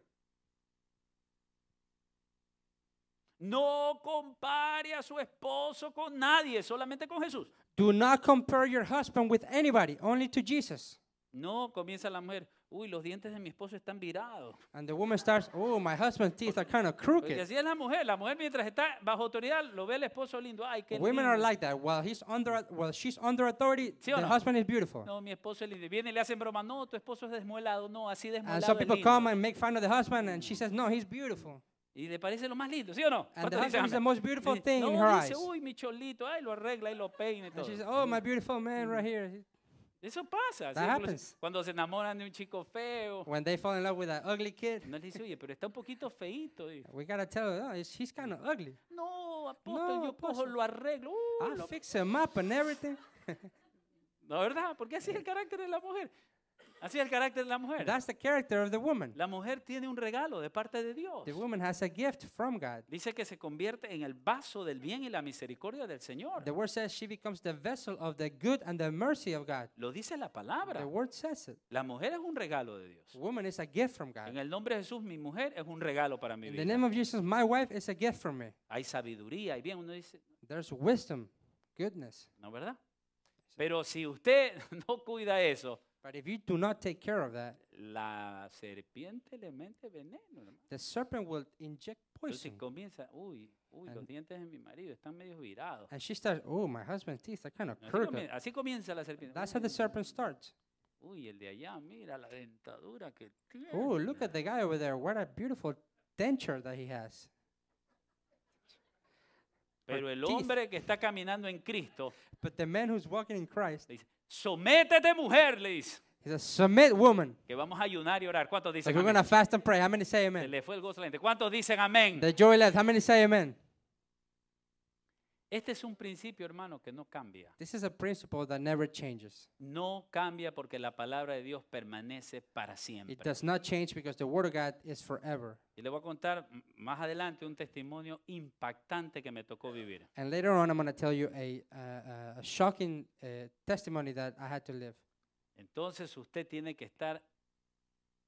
No compare a su esposo con nadie, solamente con Jesús. Do not compare your husband with anybody, only to Jesus. No, comienza la mujer. Uy, los dientes de mi esposo están virados. And the woman starts, oh, my husband's teeth are kind of crooked. Y así es la mujer. La mujer mientras está bajo autoridad lo ve el esposo lindo. Ay, qué Women are like that. While he's under, while she's under authority, ¿Sí the no? husband is beautiful. No, mi esposo es lindo. Viene y le hacen broma. No, tu esposo es desmuelado. No, así desmuelado. And some people come and make fun of the husband, and she mm. says, no, he's beautiful. Y le parece lo más lindo, ¿sí o no? And that dicen, is the most beautiful thing no, in her dice, eyes. uy, mi cholito, ay, lo arregla y lo peina y todo. And she says, oh, my beautiful man right here. Eso pasa. That ¿sí? happens. Cuando se enamoran de un chico feo. When they fall in love with an ugly kid. No le dice, oye, pero está un poquito feito. Dice. We gotta tell her, oh, she's kind of ugly. No, apóstol, no, yo cojo, lo arreglo. Uh, I lo... fix him up and everything. no, ¿verdad? Porque así es el carácter de la mujer. Así es el carácter de la mujer. That's the character of the woman. La mujer tiene un regalo de parte de Dios. The woman has a gift from God. Dice que se convierte en el vaso del bien y la misericordia del Señor. The word says she becomes the vessel of the good and the mercy of God. Lo dice la palabra. The word says it. La mujer es un regalo de Dios. Woman is a gift from God. En el nombre de Jesús, mi mujer es un regalo para mi vida. In the name of Jesus, my wife is a gift from me. Hay sabiduría y bien uno dice. There's wisdom, goodness. ¿No verdad? Pero si usted no cuida eso, But if you do not take care of that, la serpiente le mete veneno. the serpent will inject Entonces poison. comienza, uy, uy, los And- dientes de mi marido están medio virados. And she starts, oh, my husband's teeth are kind of Así crooked. comienza, así comienza la serpiente. That's how the serpent starts. Uy, el de allá, mira la dentadura que tiene. Oh, look at the guy over there. What a beautiful denture that he has. Pero el teeth. hombre que está caminando en Cristo But the man who's walking in Christ, dice, Sométete mujer, le dice. He says, submit woman. Que vamos a ayunar y orar. ¿Cuántos dicen Like we're amén? going to fast and pray. How many say amen? le fue el gozo a la gente. ¿Cuántos dicen amén? The joy left. How many say amen? Este es un principio, hermano, que no cambia. This is a principle that never changes. No cambia porque la palabra de Dios permanece para siempre. It does not change because the word of God is forever. Y le voy a contar más adelante un testimonio impactante que me tocó vivir. And later on I'm going to tell you a, shocking eh, testimony that I had to live. Entonces usted tiene que estar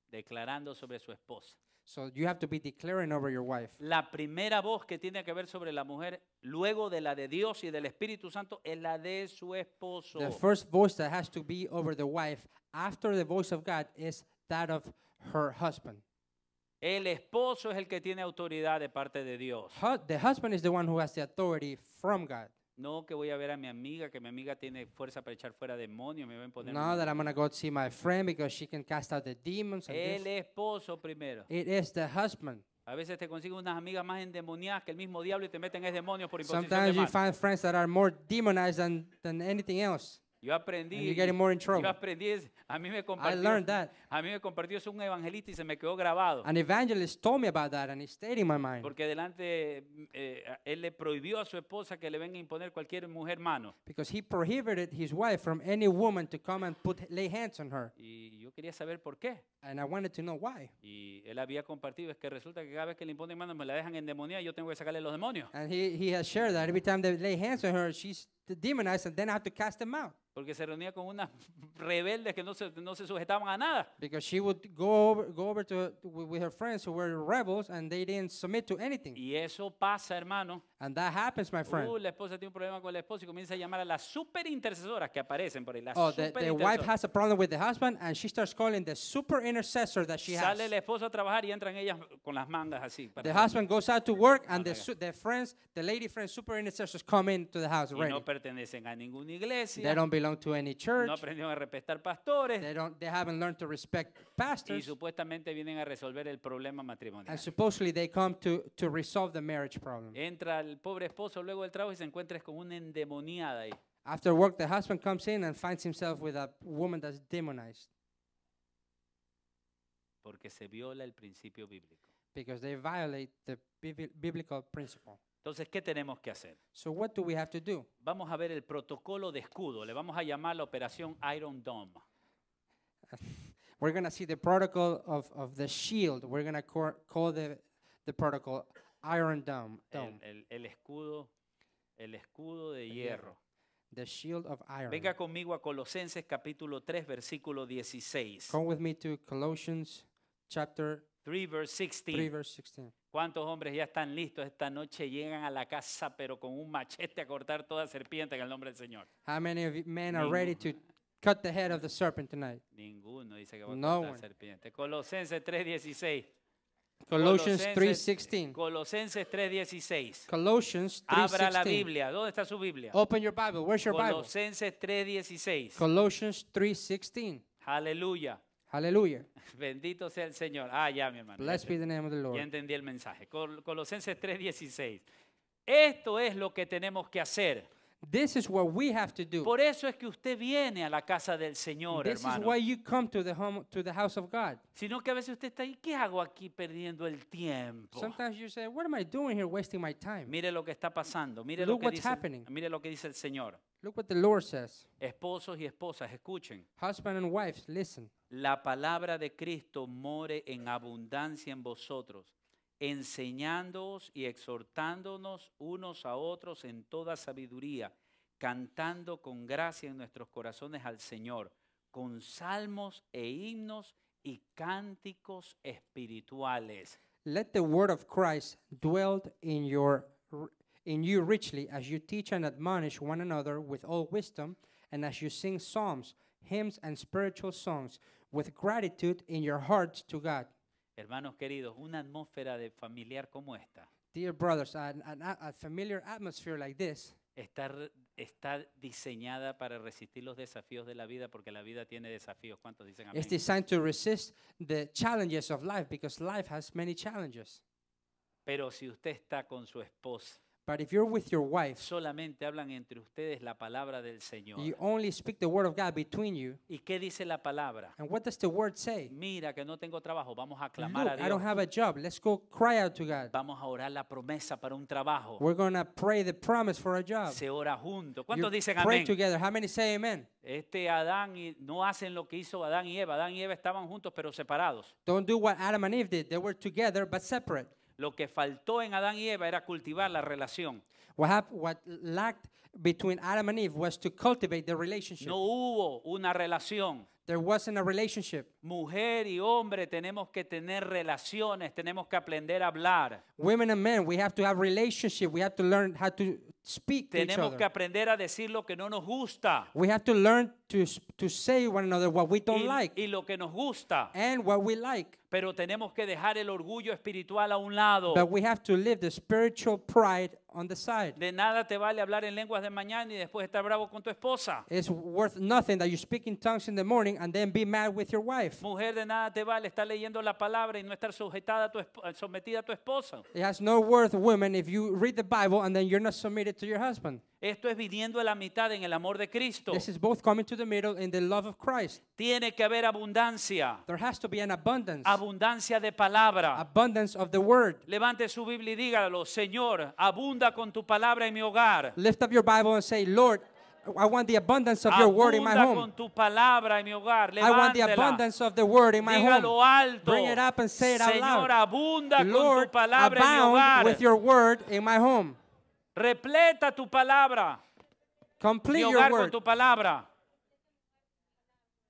declarando sobre su esposa. So you have to be declaring over your wife. La primera voz que tiene que ver sobre la mujer, luego de la de Dios y del Espíritu Santo, es la de su esposo. The first voice that has to be over the wife after the voice of God is that of her husband. El esposo es el que tiene autoridad de parte de Dios. the husband is the one who has the authority from God. No que voy a ver a mi amiga, que mi amiga tiene fuerza para echar fuera demonios, me van a poner. No, that I'm gonna go to see my friend because she can cast out the demons. and El this. esposo primero. It is the husband. A veces te consiguen unas amigas más endemoniadas que el mismo diablo y te meten es demonios por imposición de Sometimes you find friends that are more demonized than, than anything else. Yo aprendí. You're getting more in trouble. Yo aprendí. A mí me compartió. I learned that. A mí me compartió es un evangelista y se me quedó grabado. An evangelist told me about that and it stayed in my mind. Porque delante eh, él le prohibió a su esposa que le venga a imponer cualquier mujer mano. Because he prohibited his wife from any woman to come and put lay hands on her. Y yo quería saber por qué. And I wanted to know why. Y él había compartido es que resulta que cada vez que le imponen manos me la dejan endemoniada y yo tengo que sacarle los demonios. And he he has shared that every time they lay hands on her she's the demonized and then I have to cast them out. Porque se reunía con unas rebeldes que no se, no se sujetaban a nada. Because she would go over, go over to, to with her friends who were rebels and they didn't submit to anything. Y eso pasa, hermano. And that happens, my friend. Uh, la esposa tiene un problema con el esposo y comienza a llamar a las super intercesoras que aparecen por ahí. oh, the, the wife has a problem with the husband and she starts calling the super intercessor that she has. Sale el esposo a trabajar y entran ellas con las mangas así. Para the husband goes out to work and the, the friends, the lady friends, super intercessors come into the house. Y no pertenecen a ninguna iglesia. They don't belong to any church. No aprendieron a respetar pastores. They don't, they haven't learned to respect pastors. Y supuestamente vienen a resolver el problema matrimonial. And supposedly they come to to resolve the marriage problem. Entra al pobre esposo luego del trabajo y se encuentra con una endemoniada ahí. After work, the husband comes in and finds himself with a woman that's demonized. Porque se viola el principio bíblico. Because they violate the biblical principle. Entonces, ¿qué tenemos que hacer? So what do we have to do? Vamos a ver el protocolo de escudo. Le vamos a llamar la operación Iron Dome. We're going to see the protocol of, of the shield. We're going to call the, the protocol Iron Dome. El, el, escudo, el escudo de hierro. The shield of iron. Venga conmigo a Colosenses capítulo 3 versículo 16. Come with me to Colossians chapter 3 verse 16. 3 verse ¿Cuántos hombres ya están listos esta noche? Llegan a la casa pero con un machete a cortar toda serpiente en el nombre del Señor. How many of men are Ninguno. ready to cut the head of the serpent tonight? Ninguno dice que va a cortar la serpiente. Colosenses 3:16. Colossians 3:16. Colosenses 3:16. Colossians Abra la Biblia. ¿Dónde está su Biblia? Open your Bible. Where's your Bible? Colosenses 3:16. Colossians 3:16. Aleluya. Aleluya. Bendito sea el Señor. Ah, ya, mi hermano. Blessed be the name of the Lord. entendí el mensaje. Colosenses 3:16. Esto es lo que tenemos que hacer. This is what we have to do. Por eso es que usted viene a la casa del Señor, This hermano. is why you come to the home to the house of God. Sino que a veces usted está ahí, ¿qué hago aquí perdiendo el tiempo? Sometimes you say, what am I doing here wasting my time? Mire lo que está pasando, mire Look lo que what's dice, happening. mire lo que dice el Señor. Look what the Lord says. Esposos y esposas, escuchen. Husband and wives, listen. La palabra de Cristo more en abundancia en vosotros enseñándoos y exhortándonos unos a otros en toda sabiduría, cantando con gracia en nuestros corazones al Señor, con salmos e himnos y cánticos espirituales. Let the word of Christ dwell in your in you richly as you teach and admonish one another with all wisdom and as you sing psalms, hymns and spiritual songs with gratitude in your hearts to God. Hermanos queridos, una atmósfera de familiar como esta Dear brothers, an, an, a familiar atmosphere like this está, está diseñada para resistir los desafíos de la vida porque la vida tiene desafíos. ¿Cuántos dicen amén? is designed to resist the challenges of life because life has many challenges. Pero si usted está con su esposa But if you're with your wife, solamente hablan entre ustedes la palabra del Señor. You only speak the word of God between you. ¿Y qué dice la palabra? And what does the word say? Mira que no tengo trabajo, vamos a clamar Look, a Dios. I don't have a job. Let's go cry out to God. Vamos a orar la promesa para un trabajo. We're going to pray the promise for a job. Se ora juntos. ¿Cuántos you dicen pray amén? together. How many say amen? Este Adán y no hacen lo que hizo Adán y Eva. Adán y Eva estaban juntos pero separados. Don't do what Adam and Eve did. They were together but separate. Lo que faltó en Adán y Eva era cultivar la relación. between Adam and Eve was to cultivate the relationship. No hubo una relación. There wasn't a relationship. Mujer y hombre tenemos que tener relaciones, tenemos que aprender a hablar. Women and men, we have to have relationship. We have to learn how to speak tenemos each other. que aprender a decir lo que no nos gusta. We have to learn to, to say one another what we don't y, like. Y lo que nos gusta. And what we like. Pero tenemos que dejar el orgullo espiritual a un lado. But we have to leave the spiritual pride on the side. De nada te vale hablar en lenguas lenguas de mañana y después estar bravo con tu esposa. It's worth nothing that you speak in tongues in the morning and then be mad with your wife. Mujer de nada te vale estar leyendo la palabra y no estar sujetada a tu eh, sometida a tu esposa. It has no worth women if you read the Bible and then you're not submitted to your husband. Esto es viniendo a la mitad en el amor de Cristo. This is both coming to the middle in the love of Christ. Tiene que haber abundancia. There has to be an abundance. Abundancia de palabra. Abundance of the word. Levante su Biblia y dígalo, Señor, abunda con tu palabra en mi hogar. Lift up your Bible and say, Lord, I want the abundance of your word in my home. Con tu palabra en mi hogar. I want the abundance of the word in my Dígalo home. Alto. Bring it up and say it Señor, out loud. Abunda Lord, con tu palabra abound en mi hogar. with your word in my home. Repleta tu palabra. Complete Mi hogar your word. con tu palabra.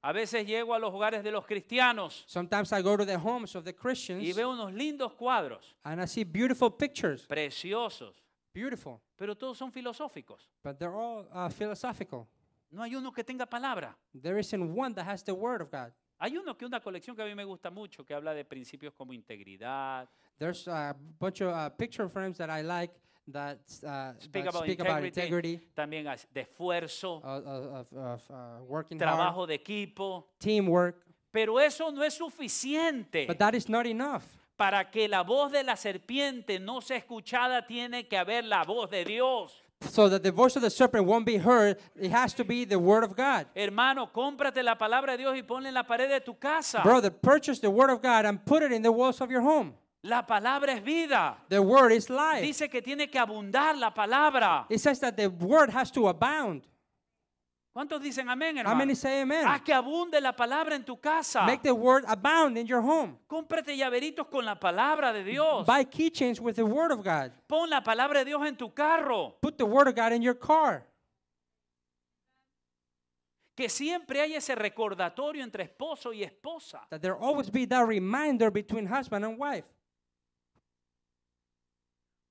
A veces llego a los hogares de los cristianos. Sometimes I go to the homes of the Christians. Y veo unos lindos cuadros. And I see beautiful pictures. Preciosos. Beautiful. Pero todos son filosóficos. But they're all uh, philosophical. No hay uno que tenga palabra. There isn't one that has the word of God. Hay uno que una colección que a mí me gusta mucho que habla de principios como integridad. There's a bunch of uh, picture frames that I like that uh, speak, about, integrity, about, integrity, también de esfuerzo, uh, uh, of, of, uh, of, trabajo de equipo, teamwork. Pero eso no es suficiente. But that is not enough. Para que la voz de la serpiente no sea escuchada, tiene que haber la voz de Dios. So that the voice of the serpent won't be heard, it has to be the word of God. Hermano, cómprate la palabra de Dios y ponla en la pared de tu casa. Brother, purchase the word of God and put it in the walls of your home. La palabra es vida. The word is life. Dice que tiene que abundar la palabra. It says that the word has to abound. ¿Cuántos dicen amén, hermano? How many say amen? Haz que abunde la palabra en tu casa. Make the word abound in your home. Cómprate llaveritos con la palabra de Dios. Buy keychains with the word of God. Pon la palabra de Dios en tu carro. Put the word of God in your car. Que siempre haya ese recordatorio entre esposo y esposa. That there always be that reminder between husband and wife.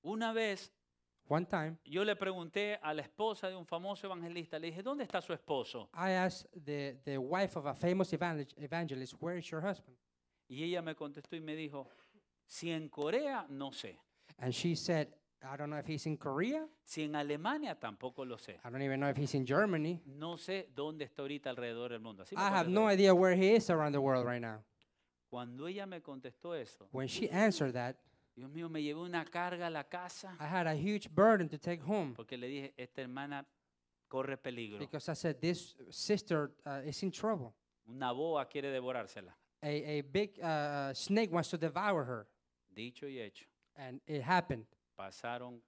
Una vez One time, yo le pregunté a la esposa de un famoso evangelista, le dije, ¿dónde está su esposo? I asked the, the wife of a famous evangelist, where is your husband? Y ella me contestó y me dijo, si en Corea no sé, And she said, I don't know if he's in Korea. si en Alemania tampoco lo sé, I don't even know if he's in Germany. no sé dónde está ahorita alrededor del mundo. Así me I have no idea where he is around the world right now. Cuando ella me contestó eso, When she answered that, Dios mío, me llevé una carga a la casa. I had a huge burden to take home Porque le dije, esta hermana corre peligro. because I said this sister uh, is in trouble. Una boa quiere devorársela. A, a big uh, uh snake wants to devour her. Dicho y hecho. And it happened. Pasaron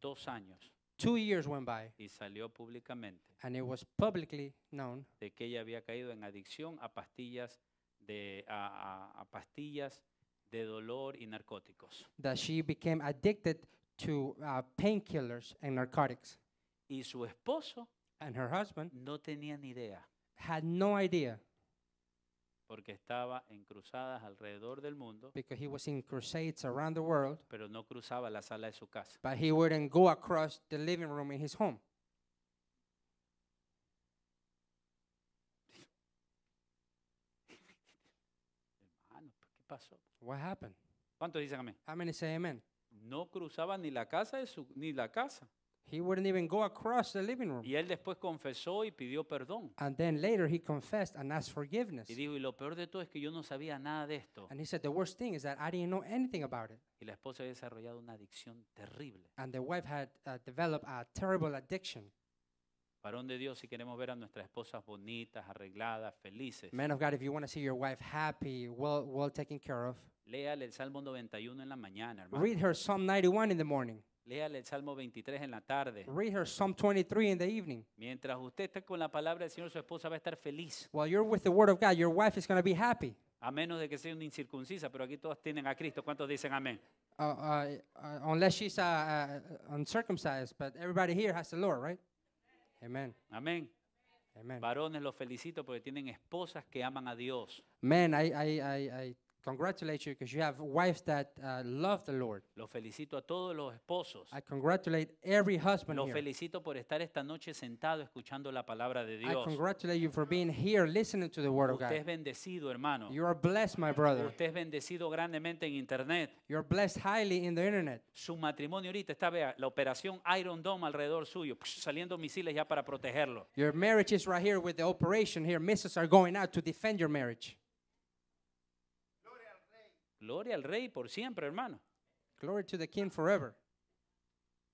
dos años Two years went by, y salió públicamente and it was publicly known de que ella había caído en adicción a pastillas de a, a- a pastillas de dolor y narcóticos. that she became addicted to uh, painkillers and narcotics. Y su esposo And her husband no tenía ni idea had no idea porque estaba en cruzadas alrededor del mundo, because he was in crusades around the world, pero no cruzaba la sala de su casa. but he wouldn't go across the living room in his home. Hermano, ¿qué pasó? What happened? dicen amén? How many say amen? No cruzaba ni la casa de su, ni la casa. He wouldn't even go across the living room. Y él después confesó y pidió perdón. And then later he confessed and asked forgiveness. Y dijo, y lo peor de todo es que yo no sabía nada de esto. And he said the worst thing is that I didn't know anything about it. Y la esposa había desarrollado una adicción terrible. And the wife had uh, developed a terrible addiction. Varón de Dios, si queremos ver a nuestras esposas bonitas, arregladas, felices. Man of God, if you want to see your wife happy, well, well taken care of. Léale el Salmo 91 en la mañana, hermano. Read her Psalm 91 in the morning. Léale el Salmo 23 en la tarde. Read her Psalm 23 in the evening. Mientras usted esté con la palabra del Señor, su esposa va a estar feliz. While you're with the word of God, your wife is going to be happy. A menos de que sea una incircuncisa, pero aquí todos tienen a Cristo. ¿Cuántos dicen amén? Uh, uh, uh, unless she's uh, uh, uncircumcised, but everybody here has the Lord, right? Amen. Amen. Amen. Varones, los felicito porque tienen esposas que aman a Dios. Men, I, I, I, I congratulate you because you have wives that uh, love the Lord. Lo felicito a todos los esposos. I congratulate every husband Lo here. felicito por estar esta noche sentado escuchando la palabra de I Dios. congratulate you for being here listening to the word of Usted es bendecido, hermano. You are blessed, my brother. Usted es bendecido grandemente en internet. are blessed highly in the internet. Su matrimonio ahorita está, vea, la operación Iron Dome alrededor suyo, saliendo misiles ya para protegerlo. Your marriage is right here with the operation here. Missiles are going out to defend your marriage. Gloria al Rey por siempre, hermano. Glory to the King forever.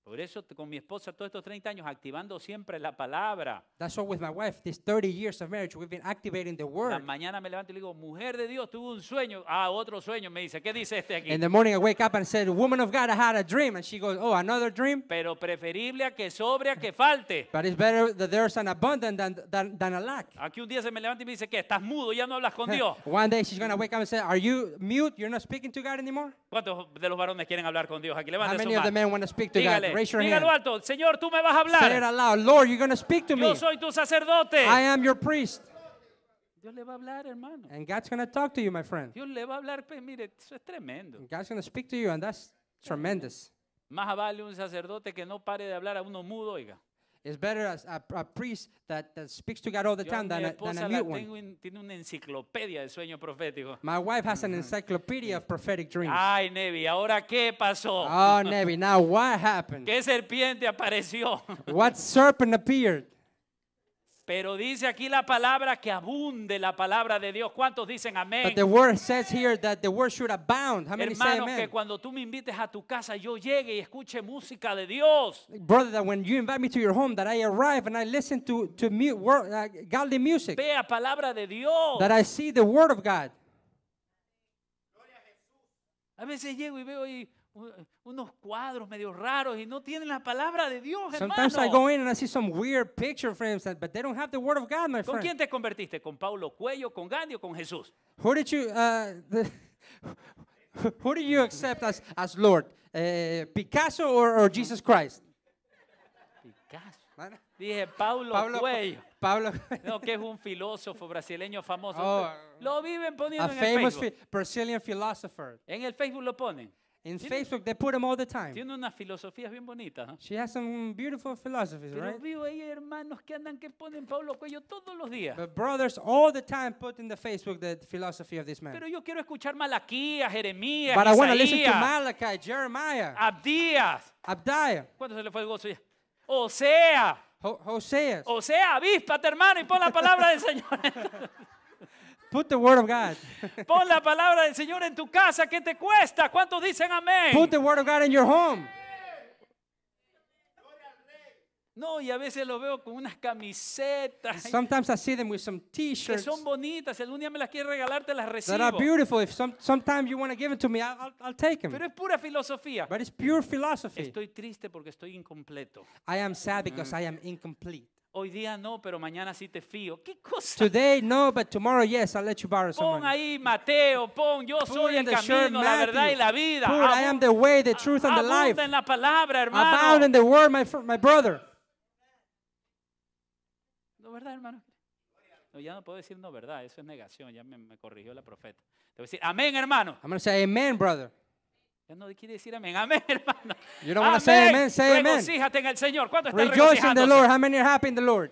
Por eso con mi esposa todos estos 30 años activando siempre la palabra. That's why with my wife these 30 years of marriage we've been activating the word. La mañana me levanto y le digo, "Mujer de Dios, tuve un sueño." Ah, otro sueño me dice, "¿Qué dice este aquí?" In the morning I wake up and said, "Woman of God, I had a dream." And she goes, "Oh, another dream?" Pero preferible a que sobre a que falte. But it's better that there's an abundance than, than, than a lack. Aquí un día se me levanta y me dice, "¿Qué? Estás mudo, ya no hablas con Dios." One day she's going to wake up and say, "Are you mute You're not speaking to God anymore?" ¿Cuántos de los varones quieren hablar con Dios? Aquí levanten su mano. How many of the men want to speak to Dígale, God? fuerte. Raise your Dígalo hand. alto. Señor, tú me vas a hablar. Say it aloud, Lord, you're going to speak to Yo me. soy tu sacerdote. I am your priest. Dios le va a hablar, hermano. And God's going to talk to you, my friend. Dios le va a hablar. Pues, mire, eso es tremendo. And God's going to speak to you, and that's tremendous. Más vale un sacerdote que no pare de hablar a uno mudo, oiga. It's better as a, a priest that, that, speaks to God all the Yo, time than a, than a mute one. En, tiene una enciclopedia de sueño profético. My wife has an encyclopedia of prophetic dreams. Ay, Nevi, ¿ahora qué pasó? Oh, Nevi, now what happened? ¿Qué serpiente apareció? What serpent appeared? Pero dice aquí la palabra que abunde la palabra de Dios. ¿Cuántos dicen amén? But the word says here that the word should abound. How many Hermano, say amen? que cuando tú me invites a tu casa yo llegue y escuche música de Dios. Brother, that when you invite me to your home that I arrive and I listen to to mu word, uh, godly music. Vea palabra de Dios. That I see the word of God. A veces llego y veo y unos cuadros medio raros y no tienen la palabra de Dios, Sometimes I go in and I see some weird picture frames, but they don't have the word of God, my ¿Con quién te convertiste? ¿Con Paulo Cuello, con Gandhi o con Jesús? Who did you, uh, the, who did you accept as, as Lord? Uh, Picasso or, or Jesus Christ? Picasso. Dije Paulo, Pablo, Coelho. Pablo, No, que es un filósofo brasileño famoso. Oh, lo viven poniendo a en el famous Facebook. famous Brazilian philosopher. En el Facebook lo ponen. In Facebook, they put them all the time. Tiene unas filosofías bien bonitas. ¿no? ¿eh? She has some beautiful philosophies, Pero right? veo ahí hermanos que andan que ponen Pablo Cuello todos los días. But brothers all the time put in the Facebook the philosophy of this man. Pero yo quiero escuchar Malaquías, Jeremías, But Isaías, I want to listen to Malachi, Jeremiah, Abdías. Abdiah. ¿Cuándo se le fue el gozo ya? Osea. Ho Hoseas. Osea, avíspate hermano y pon la palabra del Señor. Put the word of God. Pon la palabra del Señor en tu casa. ¿Qué te cuesta? ¿Cuántos dicen amén? Put the word of God in your home. No, y a veces lo veo con unas camisetas. Sometimes I see them with some t-shirts. Que son bonitas. El un día me las quiere regalar, te las recibo. That are beautiful. If some, sometimes you want to give it to me, I'll, I'll take them. Pero es pura filosofía. But it's pure philosophy. Estoy triste porque estoy incompleto. I am sad because mm. I am incomplete. Hoy día no, pero mañana sí te fío. ¿Qué cosa? Today no, but tomorrow yes, I'll let you borrow some Pon ahí Mateo, pon yo soy el camino, la verdad y la vida. Put I am the way, the truth, and the Abunda life. en la palabra, Abound in the word, my, my brother. ¿No verdad, hermano? No, ya no puedo decir no verdad, eso es negación, ya me, corrigió la profeta. Debo decir, amén, hermano. I'm going to say amen, brother. Ya no quiere decir amén. Amén, hermano. You don't want to say amen, say amen. Regocíjate en el Señor. ¿Cuánto están Rejoice in the Lord. How many are happy in the Lord?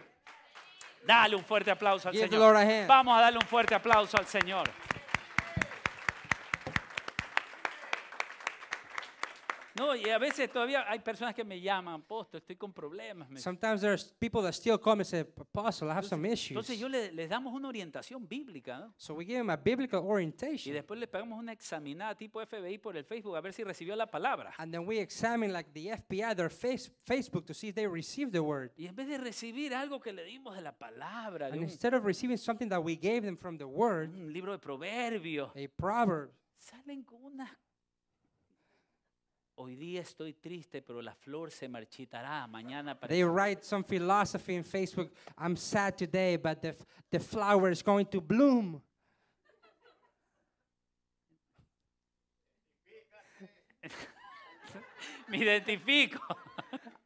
Dale un fuerte aplauso al Señor. Vamos a darle un fuerte aplauso al Señor. No, y a veces todavía hay personas que me llaman, apóstol, estoy con problemas. me Sometimes there's people that still come and say, Apostle, I have some issues. Entonces yo le- les damos una orientación bíblica ¿no? So we give them a biblical orientation. y después les pegamos una examinada tipo FBI por el Facebook a ver si recibió la palabra. And then we examine like the FBI, their face, Facebook to see if they received the word. Y en vez de recibir algo que le dimos de la palabra, And un, instead of receiving something that we gave them from the word, un libro de proverbios, a proverb, salen con unas Hoy día estoy triste, pero la flor se marchitará. Mañana They write some philosophy in Facebook. I'm sad today, but the, the flower is going to bloom. Me identifico.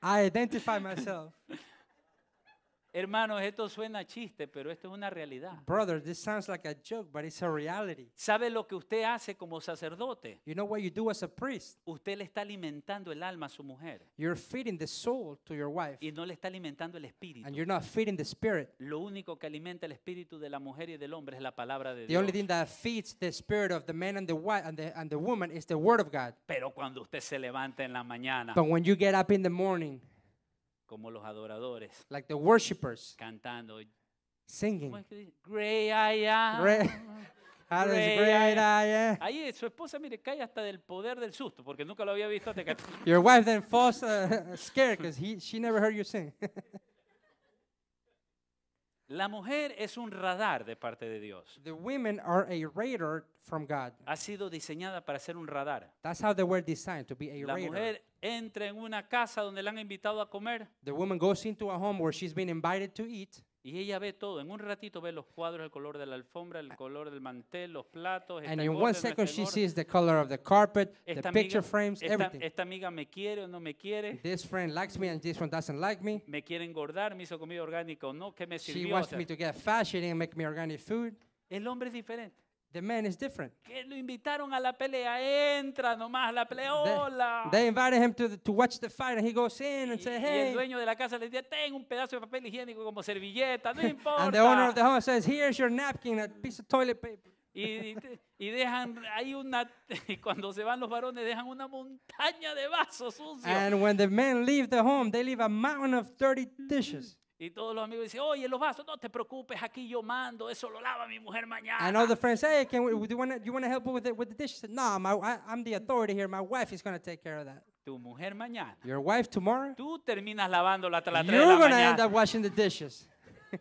I identify myself. Hermanos, esto suena a chiste, pero esto es una realidad. Brother, this sounds like a joke, but it's a reality. ¿Sabe lo que usted hace como sacerdote? You know what you do as a priest. Usted le está alimentando el alma a su mujer. You're feeding the soul to your wife. Y no le está alimentando el espíritu. And you're not feeding the spirit. Lo único que alimenta el espíritu de la mujer y del hombre es la palabra de the Dios. The only thing that feeds the spirit of the man and the wife and the, and the woman is the word of God. Pero cuando usted se levanta en la mañana. But when you get up in the morning como los adoradores, like the worshipers, cantando, singing. gray Great I am. Ahí su esposa, mire, cae hasta del poder del susto, porque nunca lo había visto Your wife then falls uh, scared because she never heard you sing. La mujer es un radar de parte de Dios. The women are a radar from God. Ha sido diseñada para ser un radar. That's how they were designed to be a La radar. mujer entra en una casa donde la han invitado a comer. The woman goes into a home where she's been invited to eat. Y ella ve todo. En un ratito ve los cuadros, el color de la alfombra, el color del mantel, los platos. And in one second she sees the color of the carpet, the amiga, picture frames, esta, everything. Esta amiga me quiere o no me quiere. This friend likes me and this one doesn't like me. Me quiere engordar, me hizo comida orgánica o no, qué me sirvió. She wants me to get fat, she didn't make me organic food. El hombre es diferente. The man is different. Que lo invitaron a la pelea, entra nomás a la pelea, hola. They, they invited him to, the, to watch the fight and he goes in and say says, hey. Y el dueño de la casa le dice, ten un pedazo de papel higiénico como servilleta, no importa. and the owner of the home says, here's your napkin, a piece of toilet paper. Y, y, dejan hay una y cuando se van los varones dejan una montaña de vasos sucios. And when the men leave the home, they leave a mountain of dirty dishes. Y todos los amigos dicen, oye, los vasos, no te preocupes, aquí yo mando, eso lo lava mi mujer mañana. And all the friends say, hey, can we, do you want to you wanna help with the, with the dishes? No, my, I, I'm the authority here. My wife is going to take care of that. Tu mujer mañana. Your wife tomorrow? Tú terminas lavándola hasta las tres de la You're going to end up washing the dishes.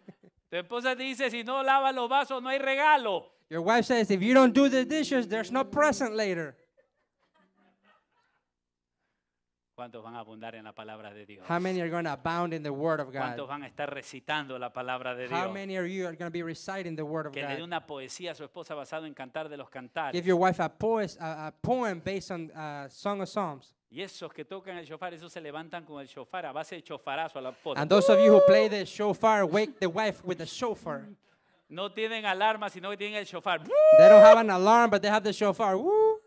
Tu esposa dice, si no lavas los vasos, no hay regalo. Your wife says, if you don't do the dishes, there's no present later. ¿Cuántos van a abundar en la palabra de Dios? How many are going to abound in the word of God? ¿Cuántos van a estar recitando la palabra de Dios? How many of you are going to be reciting the word of Que le dé una poesía a su esposa basado en cantar de los cantares. Give your wife a, poes, a, a poem based on a uh, Song of Psalms. Y esos que tocan el shofar, esos se levantan con el shofar, a base de chofarazo a la esposa. And those of you who play the shofar, wake the wife with the shofar. No tienen alarma, sino que tienen el shofar. They don't have an alarm, but they have the shofar. Woo!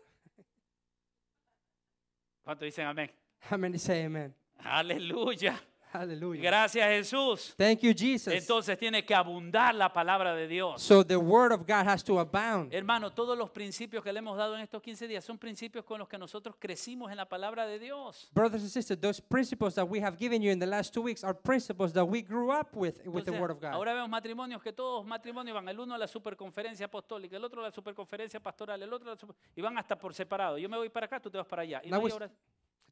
¿Cuántos dicen amén? Amén. Dice amén. Aleluya. Aleluya. Gracias Jesús. Thank you Jesus. Entonces tiene que abundar la palabra de Dios. So the word of God has to abound. Hermano, todos los principios que le hemos dado en estos 15 días son principios con los que nosotros crecimos en la palabra de Dios. Brothers and sisters, those principles that we have given you in the last two weeks are principles that we grew up with with the word of God. Ahora vemos matrimonios que todos matrimonios van el uno a la superconferencia apostólica, el otro a la superconferencia pastoral, el otro a la super... y van hasta por separado. Yo me voy para acá, tú te vas para allá. Y no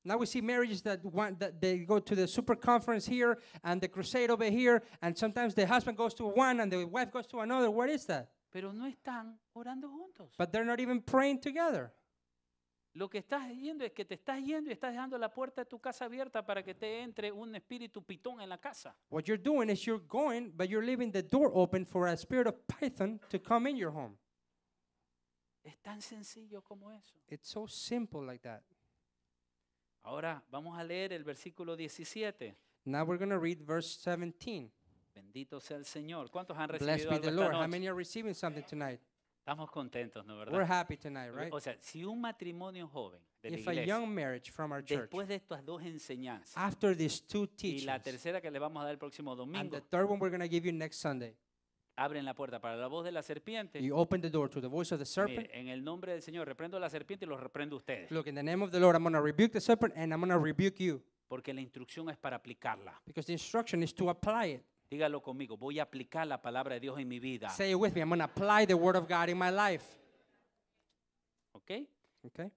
Now we see marriages that want that they go to the super conference here and the crusade over here, and sometimes the husband goes to one and the wife goes to another. What is that? Pero no están orando juntos. But they're not even praying together. Lo que estás yendo es que te estás yendo y estás dejando la puerta de tu casa abierta para que te entre un espíritu pitón en la casa. What you're doing is you're going, but you're leaving the door open for a spirit of python to come in your home. Es tan sencillo como eso. It's so simple like that. Ahora vamos a leer el versículo 17. Now we're going to read verse 17. Bendito sea el Señor. ¿Cuántos han recibido Blessed be algo the esta Lord. How many are receiving something tonight? Estamos contentos, ¿no verdad? We're happy tonight, right? O sea, si un matrimonio joven de la If a iglesia, young marriage from our church, después de estas dos enseñanzas after these two teachings. y la tercera que le vamos a dar el próximo domingo. and the third one we're going to give you next Sunday, abren la puerta para la voz de la serpiente. You open the door to the voice of the serpent. en el nombre del Señor reprendo a la serpiente y los reprendo a ustedes. Look, in the name of the Lord, I'm going to rebuke the serpent and I'm going to rebuke you. Porque la instrucción es para aplicarla. Because the instruction is to apply it. Dígalo conmigo, voy a aplicar la palabra de Dios en mi vida. Say it with me, I'm going to apply the word of God in my life. Okay? Okay?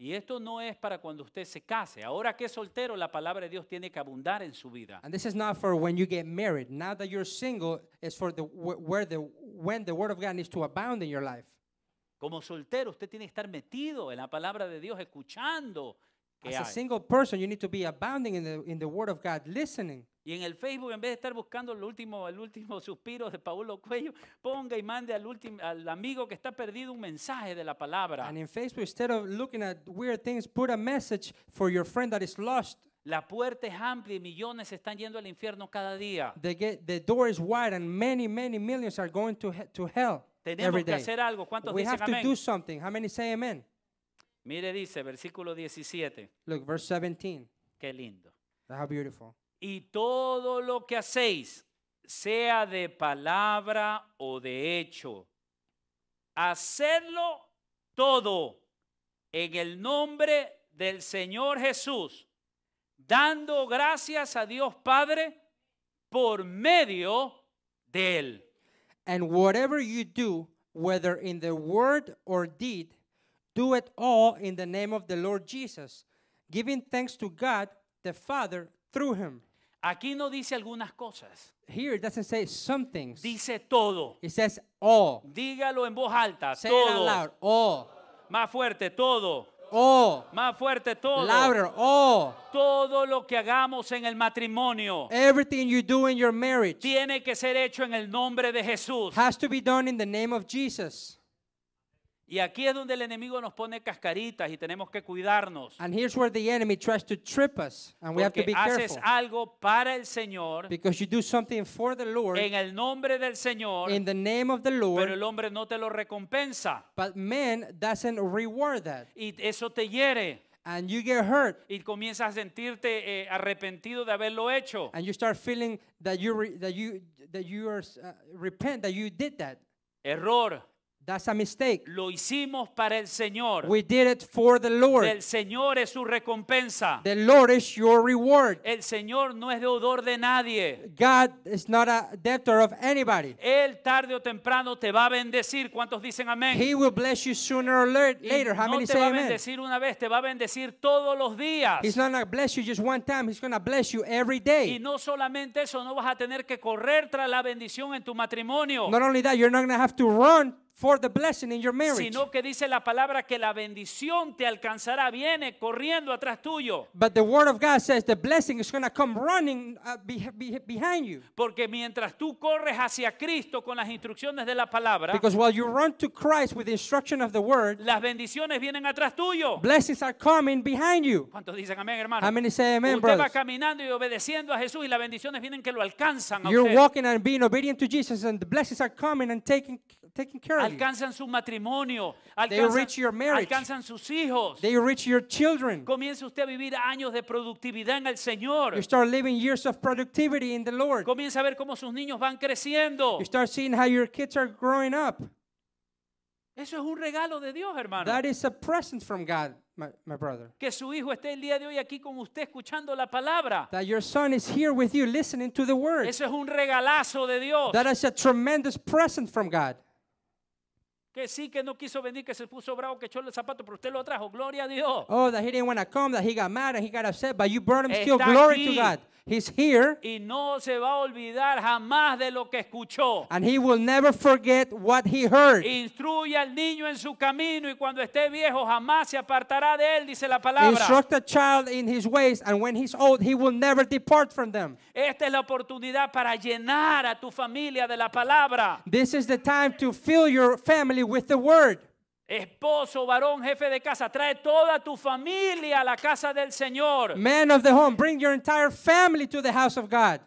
Y esto no es para cuando usted se case. Ahora que es soltero, la palabra de Dios tiene que abundar en su vida. And this is not for when you get married. Now that you're single, it's for the where the when the word of God needs to abound in your life. Como soltero, usted tiene que estar metido en la palabra de Dios, escuchando. As hay. a single person, you need to be abounding in the in the word of God, listening. Y en el Facebook, en vez de estar buscando el último, el último suspiro de Paulo Cuello, ponga y mande al, último, al amigo que está perdido un mensaje de la palabra. And in Facebook, instead of looking at weird things, put a message for your friend that is lost. La puerta es amplia y millones están yendo al infierno cada día. The, get, the door is wide and many, many millions are going to, he to hell. Tenemos every day. que hacer algo. ¿Cuántos We dicen have to do something. How many say amen? Mire, dice, versículo 17. Look, verse 17. Qué lindo. How beautiful. y todo lo que hacéis, sea de palabra o de hecho, hacedlo todo en el nombre del Señor Jesús, dando gracias a Dios Padre por medio de él. And whatever you do, whether in the word or deed, do it all in the name of the Lord Jesus, giving thanks to God the Father through him. Aquí no dice algunas cosas. Here it doesn't say some Dice todo. It says all. Dígalo en voz alta. Say todo. It out Más fuerte, todo. Oh. Más fuerte, todo. Louder, Oh. Todo lo que hagamos en el matrimonio. Everything you do in your marriage. Tiene que ser hecho en el nombre de Jesús. Has to be done in the name of Jesus. Y aquí es donde el enemigo nos pone cascaritas y tenemos que cuidarnos. And here's where the enemy tries to trip us, and we Porque have to be haces careful. algo para el Señor. Because you do something for the Lord en el nombre del Señor. In the name of the Lord. Pero el hombre no te lo recompensa. But man doesn't reward that. Y eso te hiere. And you get hurt. Y comienzas a sentirte eh, arrepentido de haberlo hecho. And you start feeling that you re, that you that you are, uh, repent that you did that. Error. That's a mistake. Lo hicimos para el Señor. We did it for the Lord. El Señor es su recompensa. The Lord is your reward. El Señor no es deudor de nadie. God is not a debtor of anybody. Él tarde o temprano te va a bendecir. ¿Cuántos dicen amén? He will bless you sooner or later. How no many say amen? te va a bendecir una vez, te va a bendecir todos los días. He's not going to bless you just one time. He's going to bless you every day. Y no solamente eso, no vas a tener que correr tras la bendición en tu matrimonio. Not only that, you're not going to have to run for the blessing in your marriage. Sino que dice la palabra que la bendición te alcanzará, viene corriendo atrás tuyo. But the word of God says the blessing is going to come running uh, behind you. Porque mientras tú corres hacia Cristo con las instrucciones de la palabra, because while you run to Christ with the instruction of the word, las bendiciones vienen atrás tuyo. Blessings are coming behind you. ¿Cuántos dicen amén, hermano? How many say amen, brothers? Usted va caminando y obedeciendo a Jesús y las bendiciones vienen que lo alcanzan a You're usted. walking and being obedient to Jesus and the blessings are coming and taking taking care of alcanzan su matrimonio, alcanzan, They reach your marriage. alcanzan sus hijos. They reach your children. Comienza usted a vivir años de productividad en el Señor. You start living years of productivity in the Lord. Comienza a ver cómo sus niños van creciendo. You start seeing how your kids are growing up. Eso es un regalo de Dios, hermano. That is a present from God. My, my, brother. Que su hijo esté el día de hoy aquí con usted escuchando la palabra. That your son is here with you listening to the word. Eso es un regalazo de Dios. That is a tremendous present from God que sí, que no quiso venir, que se puso bravo, que echó el zapato, pero usted lo trajo. Gloria a Dios. Oh, that he didn't want to come, that he got mad and he got upset, but you brought him Está still. Glory aquí. to God. He's here. Y no se va a olvidar jamás de lo que escuchó. And he will never forget what he heard. Instruye al niño en su camino y cuando esté viejo jamás se apartará de él, dice la palabra. Instruct a child in his ways and when he's old he will never depart from them. Esta es la oportunidad para llenar a tu familia de la palabra. This is the time to fill your family with the word. Esposo, varón, jefe de casa, trae toda tu familia a la casa del Señor. Man of the home, bring your entire family to the house of God.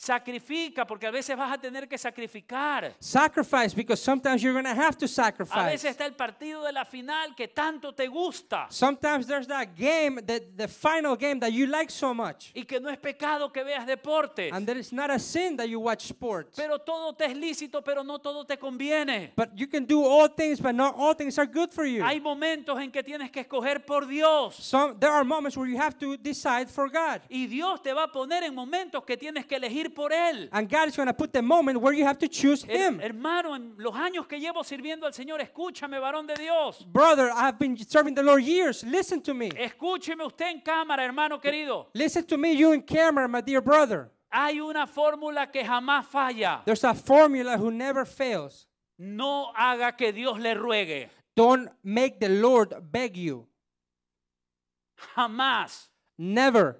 Sacrifica porque a veces vas a tener que sacrificar. Sacrifice because sometimes you're going to have to sacrifice. A veces está el partido de la final que tanto te gusta. Sometimes there's that game, the, the final game that you like so much. Y que no es pecado que veas deportes. And there is not a sin that you watch sports. Pero todo te es lícito, pero no todo te conviene. But you can do all things, but not all things are good for you. Hay momentos en que tienes que escoger por Dios. Some, there are moments where you have to decide for God. Y Dios te va a poner en momentos que tienes que elegir por él. And God is going to put the moment where you have to choose him. Hermano, en los años que llevo sirviendo al Señor, escúchame, varón de Dios. Brother, I have been serving the Lord years. Listen to me. Escúcheme usted en cámara, hermano querido. Listen to me, you in camera, my dear brother. Hay una fórmula que jamás falla. There's a formula who never fails. No haga que Dios le ruegue. Don't make the Lord beg you. Jamás. Never.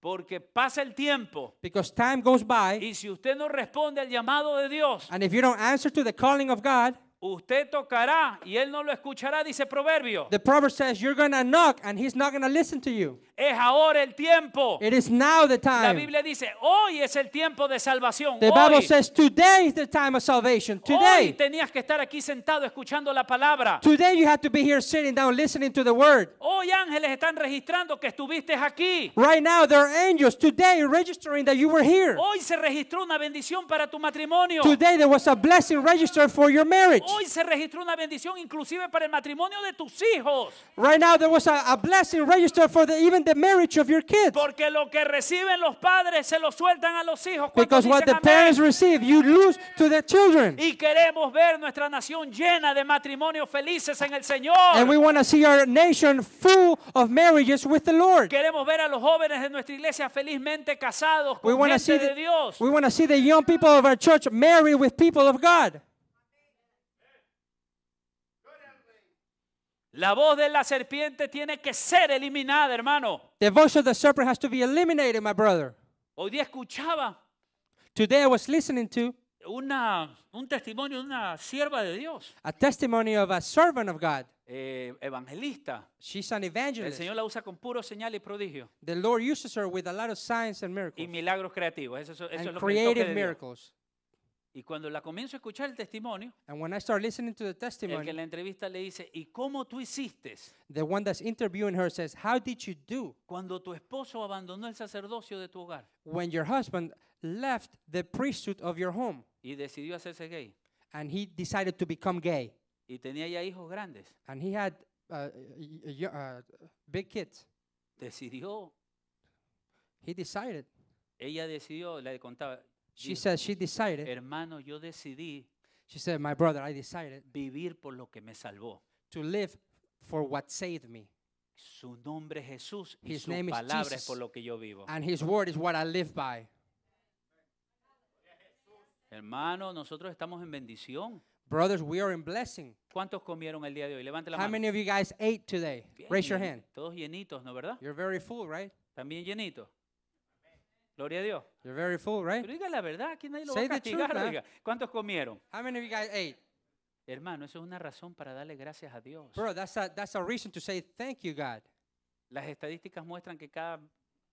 Porque pasa el tiempo. Because time goes by. Y si usted no responde al llamado de Dios. And if you don't answer to the calling of God. Usted tocará y él no lo escuchará, dice Proverbio. The proverb says you're going to knock and he's not going to listen to you. Es ahora el tiempo. It is now the time. La Biblia dice, hoy es el tiempo de salvación. The hoy. says today is the time of salvation. Hoy tenías que estar aquí sentado escuchando la palabra. Today you have to be here sitting down listening to the word. Hoy ángeles están registrando que estuviste aquí. Right now there are angels today registering that you were here. Hoy se registró una bendición para tu matrimonio. Today there was a blessing registered for your marriage. Hoy se registró una bendición inclusive para el matrimonio de tus hijos. Right now there was a, a blessing registered for the, even the marriage of your kids. Porque lo que reciben los padres se lo sueltan a los hijos. Because what the amén? parents receive, you lose to the children. Y queremos ver nuestra nación llena de matrimonios felices en el Señor. And we want to see our nation full of marriages with the Lord. Queremos ver a los jóvenes de nuestra iglesia felizmente casados con we gente the, de Dios. We want to see the young people of our church married with people of God. La voz de la serpiente tiene que ser eliminada, hermano. The voice of the serpent has to be eliminated, my brother. Hoy día escuchaba Today I was listening to una, un testimonio de una sierva de Dios, a testimony of a servant of God. eh, evangelista. She's an El Señor la usa con puro señal y prodigio The Lord uses her with a lot of signs and miracles. y milagros creativos. Eso, eso es and lo que le creative de Dios. miracles. Y cuando la comienzo a escuchar el testimonio, And when I start listening to the el que la entrevista le dice, ¿y cómo tú hiciste the one that's interviewing her says, How did you do cuando tu esposo abandonó el sacerdocio de tu hogar when your husband left the priesthood of your home y decidió hacerse gay? and he decided to become gay? Y tenía ya hijos grandes. And he had uh, y- uh, big kids. Decidió, He decided. ella decidió, le contaba, She said she decided. Hermano, yo decidí. She said, my brother, I decided. Vivir por lo que me salvó. To live for what saved me. Su nombre es Jesús y his su name palabra is Jesus, es por lo que yo vivo. And his word is what I live by. Hermano, nosotros estamos en bendición. Brothers, we are in blessing. ¿Cuántos comieron el día de hoy? Levante la How mano. many of you guys ate today? Bien, Raise your hand. Todos llenitos, ¿no verdad? You're very full, right? También llenitos. Gloria a Dios. You're very full, right? Pero diga la verdad, aquí nadie lo Say va a castigar. Truth, oiga. ¿Cuántos comieron? How many of you guys ate? Hermano, eso es una razón para darle gracias a Dios. Bro, that's a, that's a reason to say thank you, God. Las estadísticas muestran que cada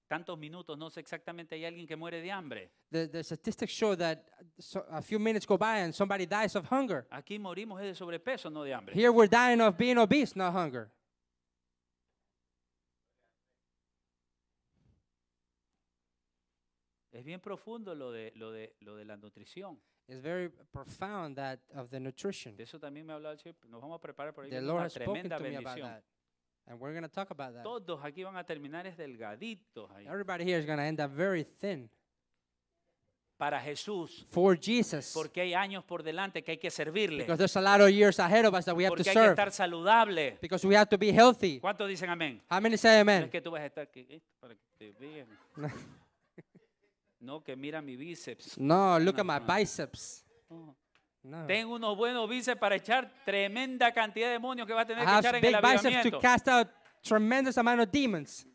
tantos minutos, no sé exactamente, hay alguien que muere de hambre. The, the statistics show that so a few minutes go by and somebody dies of hunger. Aquí morimos de sobrepeso, no de hambre. Here we're dying of being obese, not hunger. Es bien profundo lo de, lo de, lo de la nutrición. It's very profound that of the nutrition. De eso también me ha el Señor. Nos vamos a preparar por ahí. The Lord una has spoken tremenda me about bendición. that. And we're going to talk about that. Todos aquí van a terminar es delgaditos ahí. Everybody here is going to end up very thin para Jesús. For Jesus. Porque hay años por delante que hay que servirle. Because there's a lot of years ahead of us that we have porque to serve. Porque hay que estar saludable. Because we have to be healthy. ¿Cuántos dicen amén? How many say amen? es que tú vas a estar aquí eh, para que te vean. No, que mira mi bíceps. No, look at my biceps. No. Tengo unos buenos bíceps para echar tremenda cantidad de demonios que va a tener que echar en big el biceps to cast out tremendous amount of demons.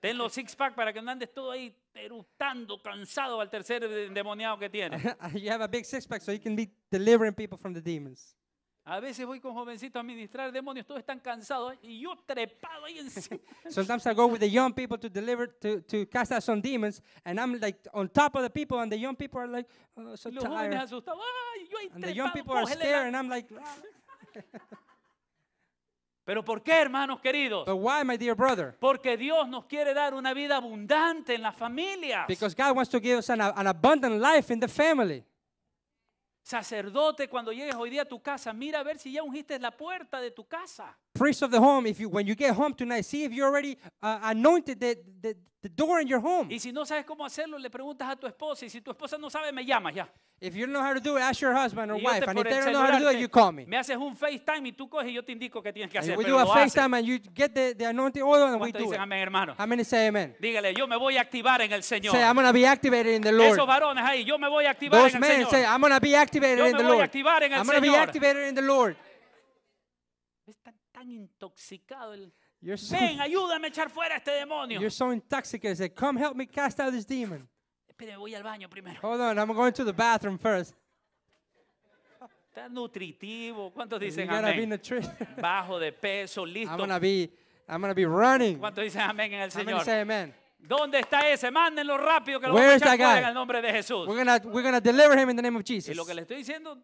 Ten los six pack para que no andes todo ahí eructando, cansado al tercer endemoniado que tiene. you have a big six pack so you can be delivering people from the demons. A veces voy con jovencitos a ministrar demonios, todos están cansados y yo trepado ahí encima. Sometimes I go with the young people to deliver to, to cast out some demons and I'm like on top of the people and the young people are like oh, so Los tired. and the young people are scared and I'm like ah. Pero ¿por qué, hermanos queridos? But why, my dear brother? Porque Dios nos quiere dar una vida abundante en las familias. Because God wants to give us an, an abundant life in the family. Sacerdote, cuando llegues hoy día a tu casa, mira a ver si ya ungiste la puerta de tu casa priest of the home, if you, when you get home tonight, see if you already uh, anointed the, the, the door in your home. Y si no sabes cómo hacerlo, le preguntas a tu esposa. Y si tu esposa no sabe, me llamas ya. If you don't know how to do it, ask your husband or wife. And if they don't know how to do it, you call me. Me haces un FaceTime y tú coges y yo te indico qué tienes que hacer. And we do a FaceTime and you get the, the anointing oil and we do it. dicen amén, hermano? How many say amen? Dígale, yo me voy a activar en el Señor. Say, I'm going to be activated in the Lord. Esos varones ahí, yo me voy a activar Those en el men Señor. say, I'm going to be activated Yo in me the voy a Lord. activar en el I'm going to be activated in the Lord tan intoxicado. El, You're so, Ven, ayúdame a echar fuera este demonio. you're so intoxicated. Say, come help me cast out this demon. Espérame, voy al baño primero. Hold on, I'm going to the bathroom first. Está nutritivo. ¿Cuántos You dicen gotta amén? nutritious. Bajo de peso, listo. I'm gonna be, I'm gonna be running. ¿Cuántos dicen amén en el I'm gonna Señor? say amen. ¿Dónde está ese? Mándenlo rápido que lo Where vamos a is echar fuera en el nombre de Jesús. We're gonna, we're gonna deliver him in the name of Y Jesus. lo que le estoy diciendo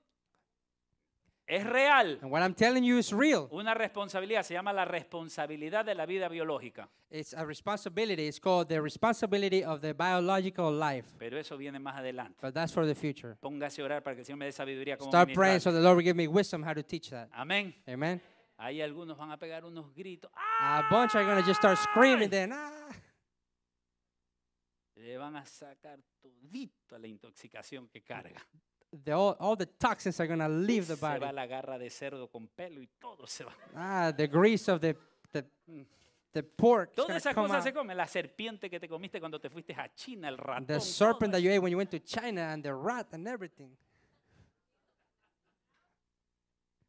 es real. what I'm telling you is real. Una responsabilidad se llama la responsabilidad de la vida biológica. It's a responsibility. It's called the responsibility of the biological life. Pero eso viene más adelante. But that's for the future. Póngase a orar para que el Señor me dé sabiduría como Start praying so the Lord will give me wisdom how to teach that. Amén. Amen. Ahí algunos van a pegar unos gritos. ¡Ah! A bunch are going to just start ¡Ah! screaming then. ¡Ah! Le van a sacar todito la intoxicación que carga. the, all, all the toxins are going to leave the body. Se va la garra de cerdo con pelo y todo se va. Ah, the grease of the, the, the pork. Todas esas cosas se come? La serpiente que te comiste cuando te fuiste a China, el ratón. The serpent that you ate when you went to China and the rat and everything.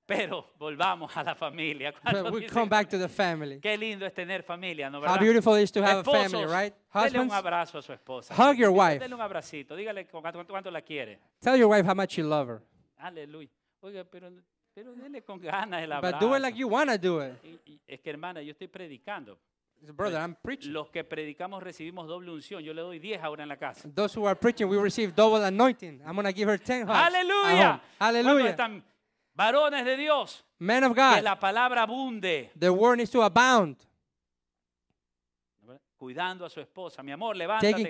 Pero volvamos a la familia. But we come back to the family. Qué lindo es tener familia, ¿no How beautiful it is to have a family, right? Dele un abrazo a su esposa. Hug your wife. Dele un abracito. Dígale cu- cuánto, cuánto la quiere. tell your wife how much you love her. Aleluya. Oiga, pero, pero dele con ganas el abrazo. But do it like you want to do it. es que hermana, yo estoy predicando. Brother, I'm preaching. Los que predicamos recibimos doble unción. Yo le doy 10 ahora en la casa. Those who are preaching, we receive double anointing. I'm going to give her 10 hugs. Aleluya. Aleluya. ¿Cuántos Varones de Dios. Men of God. Que la palabra abunde. The word is to abound cuidando a su esposa. Mi amor, levántate.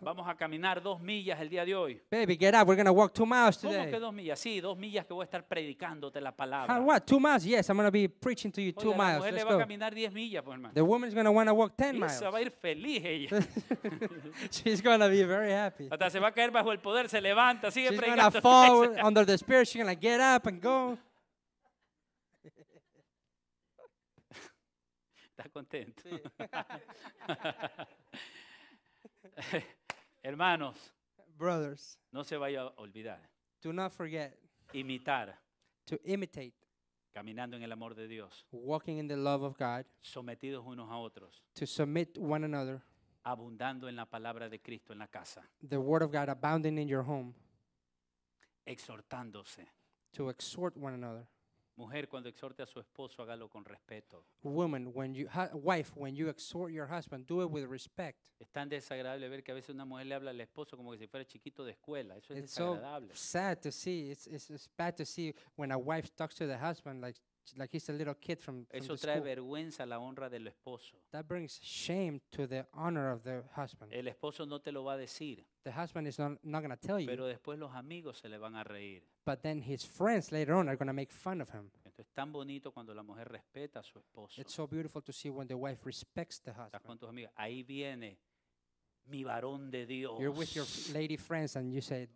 Vamos a caminar dos millas el día de hoy. Baby, get up. We're going to walk two miles ¿Cómo dos millas? Sí, dos millas que voy a estar predicándote la palabra. what? Two miles? Yes, I'm going be preaching to you two va a caminar millas, pues, The going to walk ten miles. va a feliz ella. She's going to be very happy. va a caer bajo el poder, se levanta, She's going to fall under the spirit. She's going to get up and go. Contentos, contento? Hermanos, brothers, no se vaya a olvidar. Do not forget. Imitar. To imitate. Caminando en el amor de Dios. Walking in the love of God. Sometidos unos a otros. To submit one another. Abundando en la palabra de Cristo en la casa. The word of God abounding in your home. Exhortándose. To exhort one another. Mujer, cuando exhorte a su esposo, hágalo con respeto. Woman, when you wife, when you exhort your husband, do it with respect. Es tan desagradable ver que a veces una mujer le habla al esposo como que si fuera chiquito de escuela. Eso es It's so desagradable. sad to see. It's, it's, it's bad to see when a wife talks to the husband like like he's a little kid from, from Eso the trae school. vergüenza a la honra del esposo. That brings shame to the honor of the husband. El esposo no te lo va a decir, The husband is not, not going to tell you, pero después los amigos se le van a reír. but then his friends later on are going to make fun of him. Entonces tan bonito cuando la mujer respeta a su esposo. It's so beautiful to see when the wife respects the ¿Estás husband. con tus amigas? Ahí viene mi varón de Dios. You're with your lady friends and you say,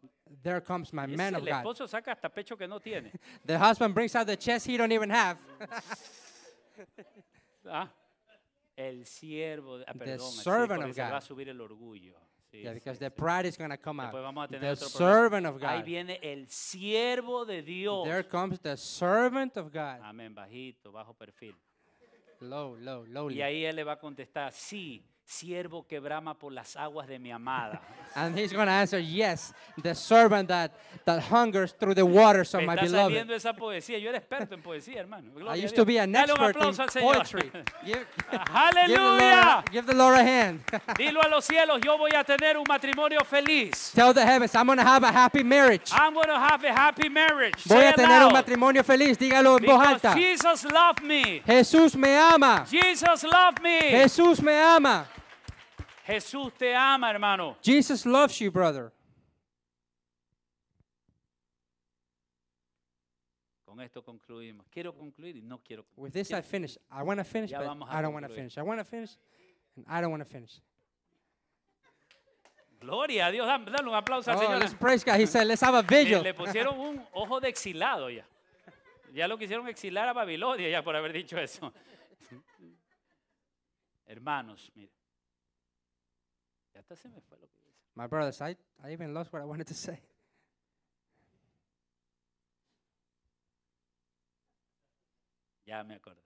"There comes my man of God. el esposo saca hasta pecho que no tiene. The husband brings out the chest he don't even have. Ah, el siervo, de- ah, perdón, sí, servant porque of God. va a subir el orgullo. Sí, Yeah, sí, because the sí. pride is going to come out. Después vamos a tener The otro problema. servant of God. Ahí viene el siervo de Dios. There comes the servant of God. Amén, bajito, bajo perfil. Low, low, lowly. Y ahí él le va a contestar, sí, siervo que brama por las aguas de mi amada. And he's going to answer, yes, the servant that, that hungers through the waters of Me está saliendo esa poesía. Yo era experto en poesía, hermano. Gloria I a used to be an Dale un expert in aplauso al Señor. poetry. Give, give, the Lord, a- Aleluya. give the Lord a hand. Dilo a los cielos, yo voy a tener un matrimonio feliz. Tell the heavens, I'm going to have a happy marriage. I'm going to have a happy marriage. Voy a tener un matrimonio feliz. Dígalo en voz Because alta. Jesus loved me. Jesús me ama. Jesus loved me. Jesús me ama. Jesús te ama, hermano. Jesus loves you, brother. Con esto concluimos. Quiero concluir y no quiero concluir. With this I finish. I want to finish, but I don't want to finish. I want to finish and I don't want to finish. Gloria a Dios, dale un aplauso al oh, Señor. Let's praise God. He said, let's have a vigil. Le, pusieron un ojo de exilado ya. Ya lo quisieron exilar a Babilonia ya por haber dicho eso. Hermanos, miren. Hasta se me fue lo que My brothers, I, I even lost what I wanted to say. Ya me acordé.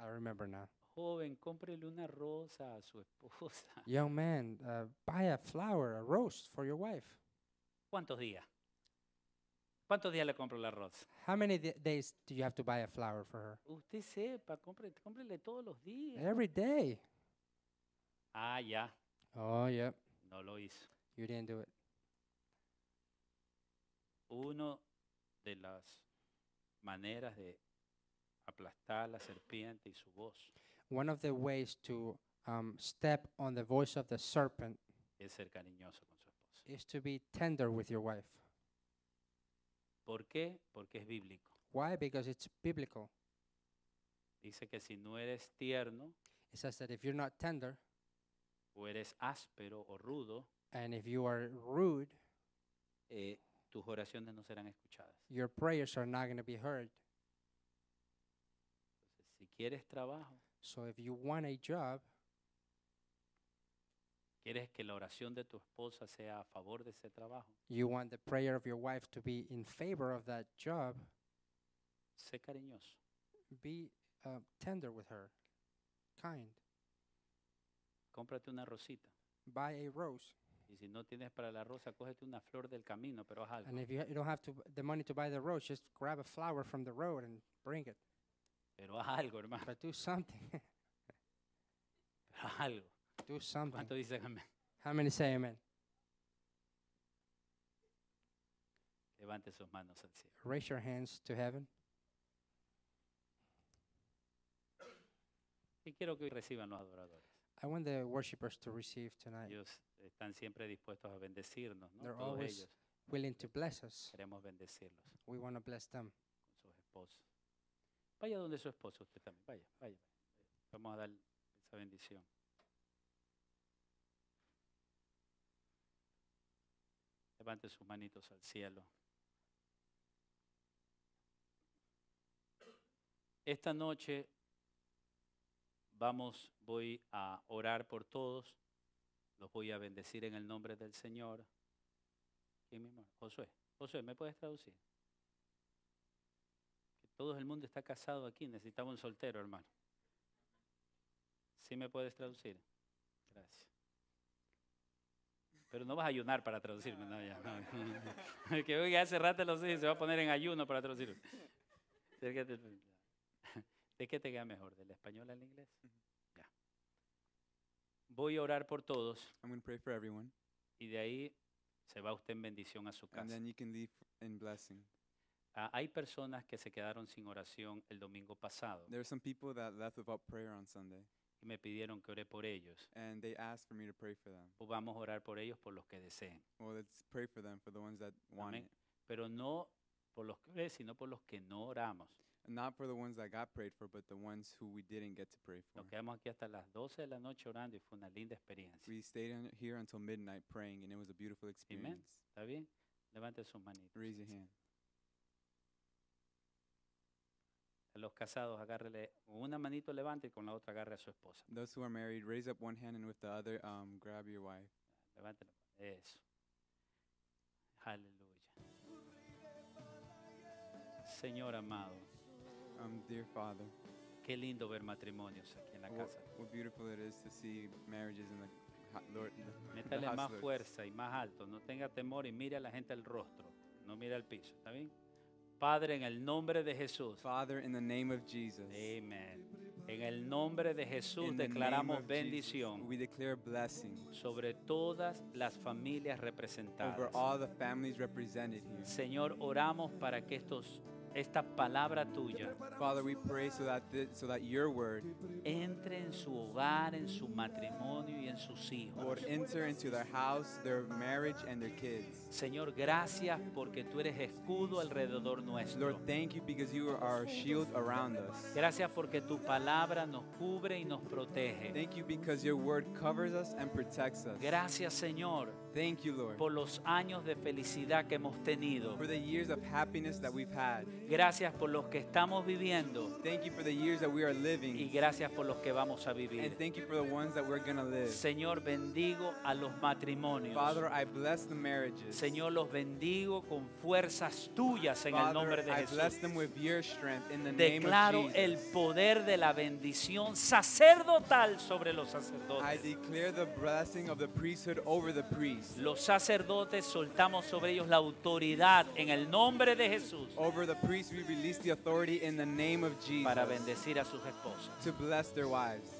I remember now. Joven, cómprele una rosa a su esposa. Young man, uh, buy a flower, a rose for your wife. ¿Cuántos días? ¿Cuántos días le compro la rosa? How many days do you have to buy a flower for her? Usted sepa, cómprele, todos los días. Every day. Ah, ya. Oh, yep. No lo hizo. You didn't do it. Uno de las maneras de aplastar la serpiente y su voz One of the ways to um, step on the voice of the serpent es ser cariñoso con su esposa. is to be tender with your wife. ¿Por qué? Porque es bíblico. Why? Because it's biblical. Dice que si no eres tierno, It says that if you're not tender, o eres áspero o rudo, and if you are rude, eh, tus oraciones no serán escuchadas. your prayers are not going to be heard. Entonces, si quieres trabajo, So if you want a job, quieres que la oración de tu esposa sea a favor de ese trabajo, you want the prayer of your wife to be in favor of that job, sé cariñoso. be uh, tender with her, kind. Cómprate una rosita. Buy a rose. Y si no tienes para la rosa, cógete una flor del camino, pero haz algo. And if you, don't have the money to buy the rose, just grab a flower from the road and bring it. Pero haz algo, hermano. But do something. pero haz algo. Do something. ¿Cuánto dicen amén? How many say amen? Levante sus manos al cielo. Raise your hands to heaven. Y quiero que reciban los adoradores. I want the worshipers to receive tonight. Ellos están siempre dispuestos a bendecirnos, ¿no? They're Todos always ellos. willing to bless us. Queremos bendecirlos We want to bless them. Vaya donde su esposo usted también. Vaya, vaya. vaya. Vamos a dar esa bendición. Levante sus manitos al cielo. Esta noche vamos, voy a orar por todos. Los voy a bendecir en el nombre del Señor. Josué. Josué, ¿me puedes traducir? Que todo el mundo está casado aquí. Necesitamos un soltero, hermano. ¿Sí me puedes traducir? Gracias. Pero no vas a ayunar para traducirme, no, ya, El que hoy hace rato lo sé, se va a poner en ayuno para traducir. Pues. ¿De qué te queda mejor? ¿Del español al inglés? Mm -hmm. Ya. Voy a orar por todos. I'm going to pray for everyone. Y de ahí se va usted en bendición a su casa. And then you can leave in blessing. Uh, hay personas que se quedaron sin oración el domingo pasado. There are some people that left without prayer on Sunday. Y me pidieron que ore por ellos. And they asked for me to pray for them. Pues vamos a orar por ellos por los que deseen. Well, let's pray for them for the ones that want it. Pero no por los que sino por los que no oramos. not for the ones that got prayed for, but the ones who we didn't get to pray for. Nos quedamos aquí hasta las 12 de la noche orando y fue una linda experiencia. We stayed in, here until midnight praying, and it was a beautiful Amen. experience. ¿Está bien? Levante sus manitos. Raise your hand. A los casados, agárrele una manito levante y con la otra agarre a su esposa. Those who are married, raise up one hand, and with the other, um, grab your wife. Levántela. Eso. Aleluya. Señor amado. Um, Qué lindo ver matrimonios aquí en la casa. Métale más fuerza y más alto. No tenga temor y mire a la gente al rostro. No mire al piso. ¿Está bien? Padre, en el nombre de Jesús. Father, en name En el nombre de Jesús declaramos bendición sobre todas las familias representadas. Señor, oramos para que estos esta palabra tuya Father, we pray so that so that your word entre en su hogar, en su matrimonio y en sus hijos. Lord, enter into their house, their marriage, and their kids. Señor, gracias porque tú eres escudo alrededor nuestro. Lord, thank you because you are our shield around us. Gracias porque tu palabra nos cubre y nos protege. Thank you because your word covers us and protects us. Gracias, Señor, por los años de felicidad que hemos tenido. Gracias por los que estamos viviendo. Y gracias por los que vamos a vivir. Señor, bendigo a los matrimonios. Señor, los bendigo con fuerzas tuyas en el nombre de Jesús. Declaro el poder de la bendición sacerdotal sobre los sacerdotes. Los sacerdotes soltamos sobre ellos la autoridad en el nombre de Jesús. Para bendecir a sus esposas.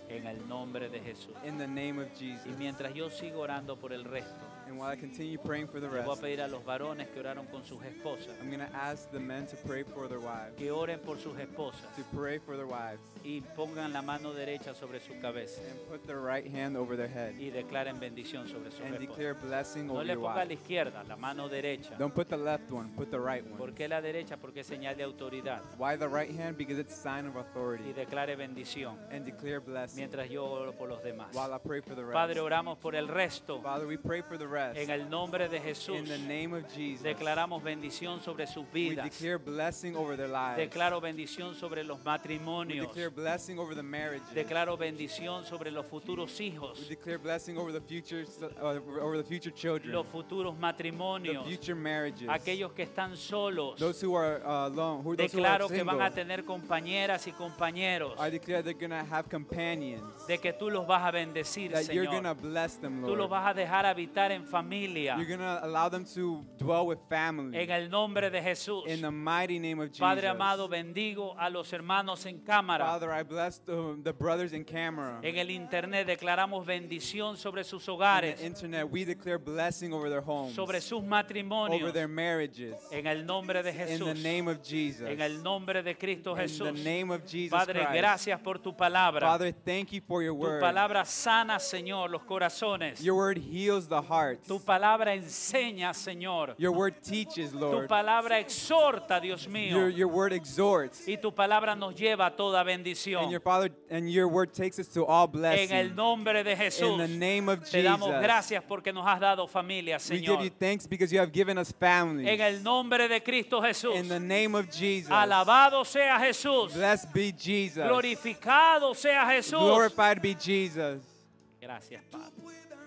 En el nombre de Jesús. Y mientras yo sigo orando por el resto. voy a pedir a los varones que oraron con sus esposas. Que oren por sus esposas y pongan la mano derecha sobre su cabeza y declaren bendición sobre su and No le ponga la izquierda, la mano derecha. ¿Por qué la derecha? Porque es señal de autoridad. Y declare bendición declare mientras yo oro por los demás. Padre, oramos por el resto. En el nombre de Jesús, declaramos bendición sobre sus we vidas. Declaro bendición sobre los matrimonios blessing over the marriages. Declaro bendición sobre los futuros hijos. We declare blessing over the future, uh, over the future children. Los futuros matrimonios. The future marriages. Aquellos que están solos. Those who are uh, alone. Who, those Declaro who are que van a tener compañeras y compañeros. I declare they're gonna have companions. De que tú los vas a bendecir, that Señor. You're gonna bless them, Lord. Tú los vas a dejar habitar en familia. You're gonna allow them to dwell with family. En el nombre de Jesús. In the mighty name of Jesus. Padre amado, bendigo a los hermanos en cámara. Father, I bless the, the brothers in camera. En el internet declaramos bendición sobre sus hogares. In the internet, we declare blessing over their homes. Sobre sus matrimonios. Over their marriages. En el nombre de Jesús. In the name of Jesus. En el nombre de Cristo Jesús. In the name of Jesus Padre, Christ. gracias por tu palabra. Father, thank you for your word. Tu palabra sana, Señor, los corazones. Your word heals the hearts. Tu palabra enseña, Señor. Your word teaches, Lord. Tu palabra exhorta, Dios mío. Your, your word exhorts. Y tu palabra nos lleva a toda bendición. bendición. And your Father, and your word takes us to all blessing. En el nombre de Jesús. In the name of Jesus. Te damos gracias porque nos has dado familia, Señor. We give you thanks because you have given us families. En el nombre de Cristo Jesús. In the name of Jesus. Alabado sea Jesús. Blessed be Jesus. Glorificado sea Jesús. Glorified be Jesus. Gracias, Padre.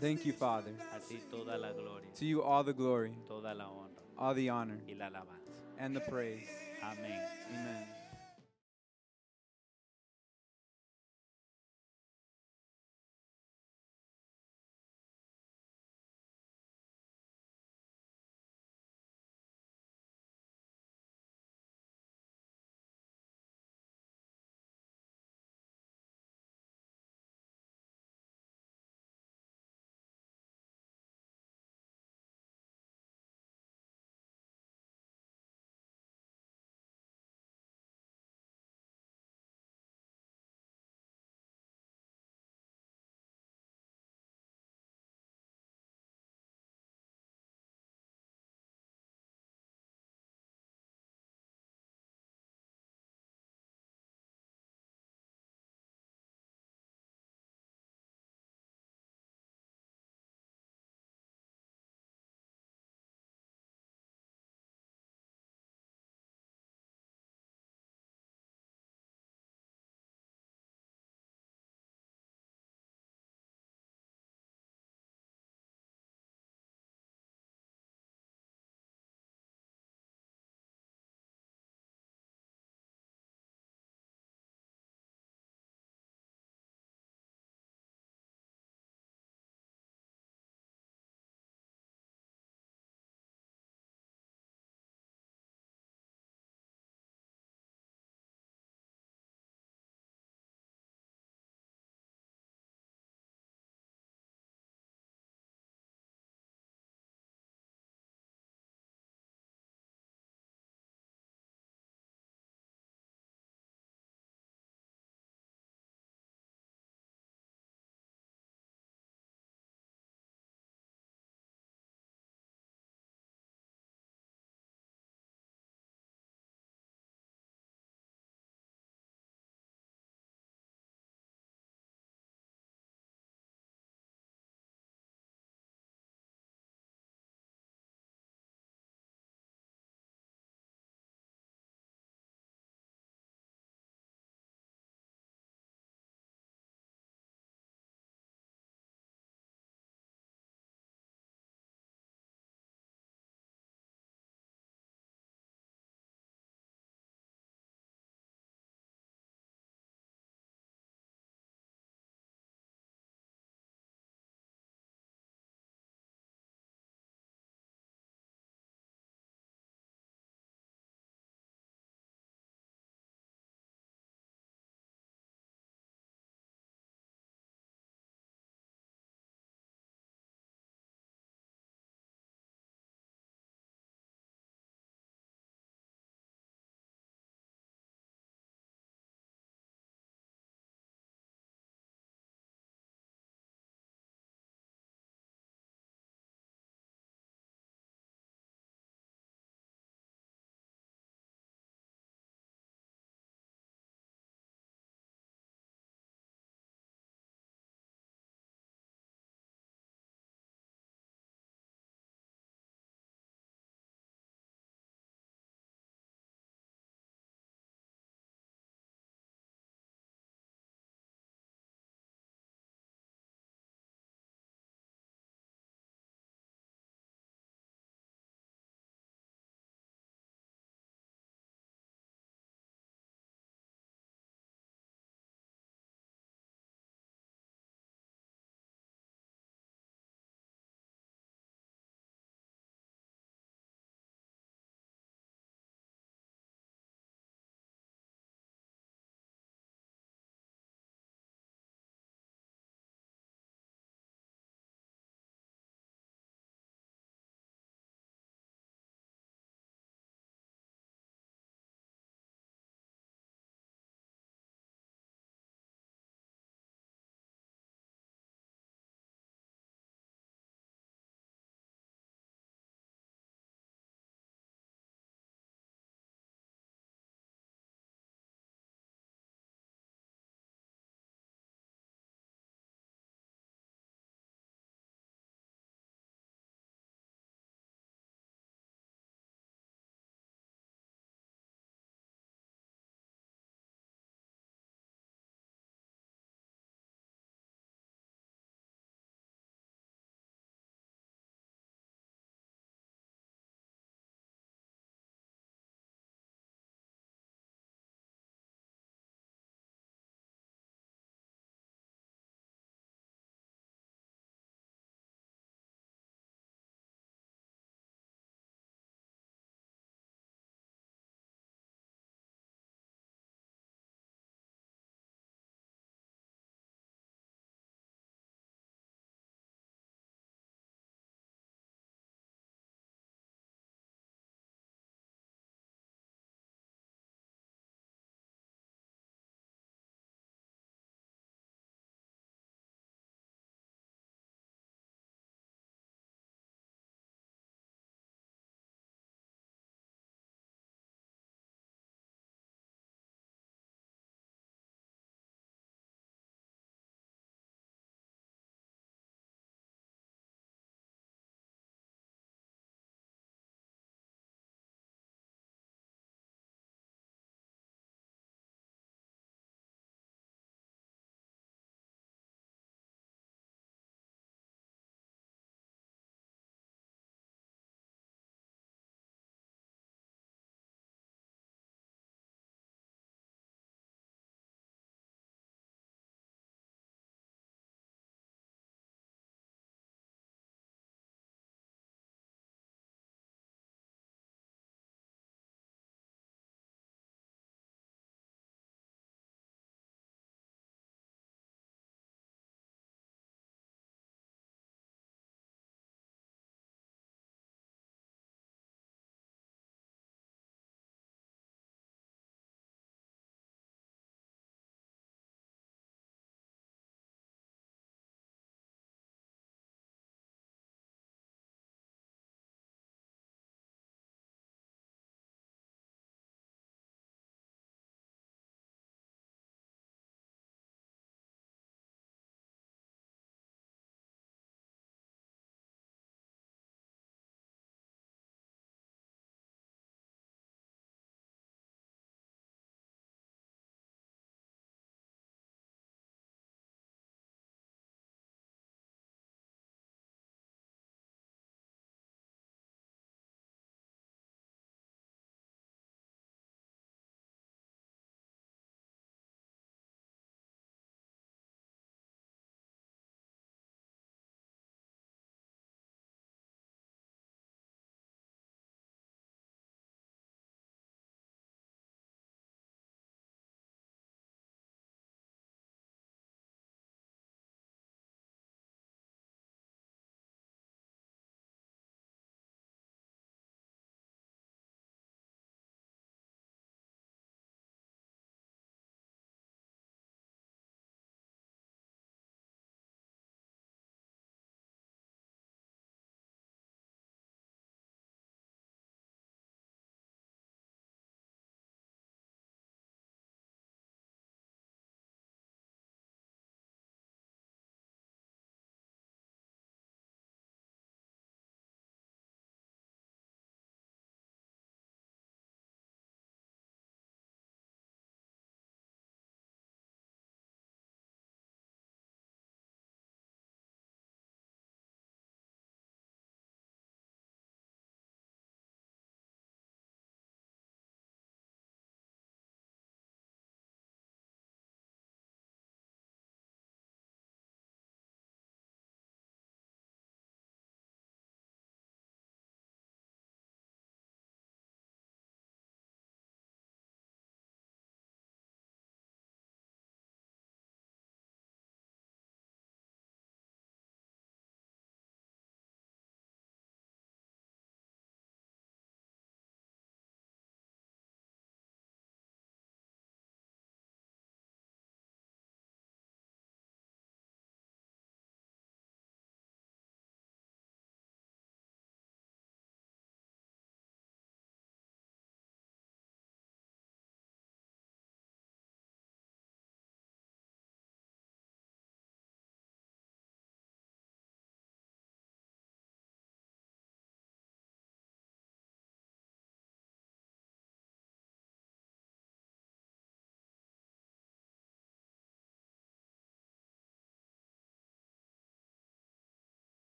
Thank you, Father. A ti toda la gloria. To you all the glory. Toda la honra. All the honor. Y la alabanza. And the praise. Amén. Amen. Amen.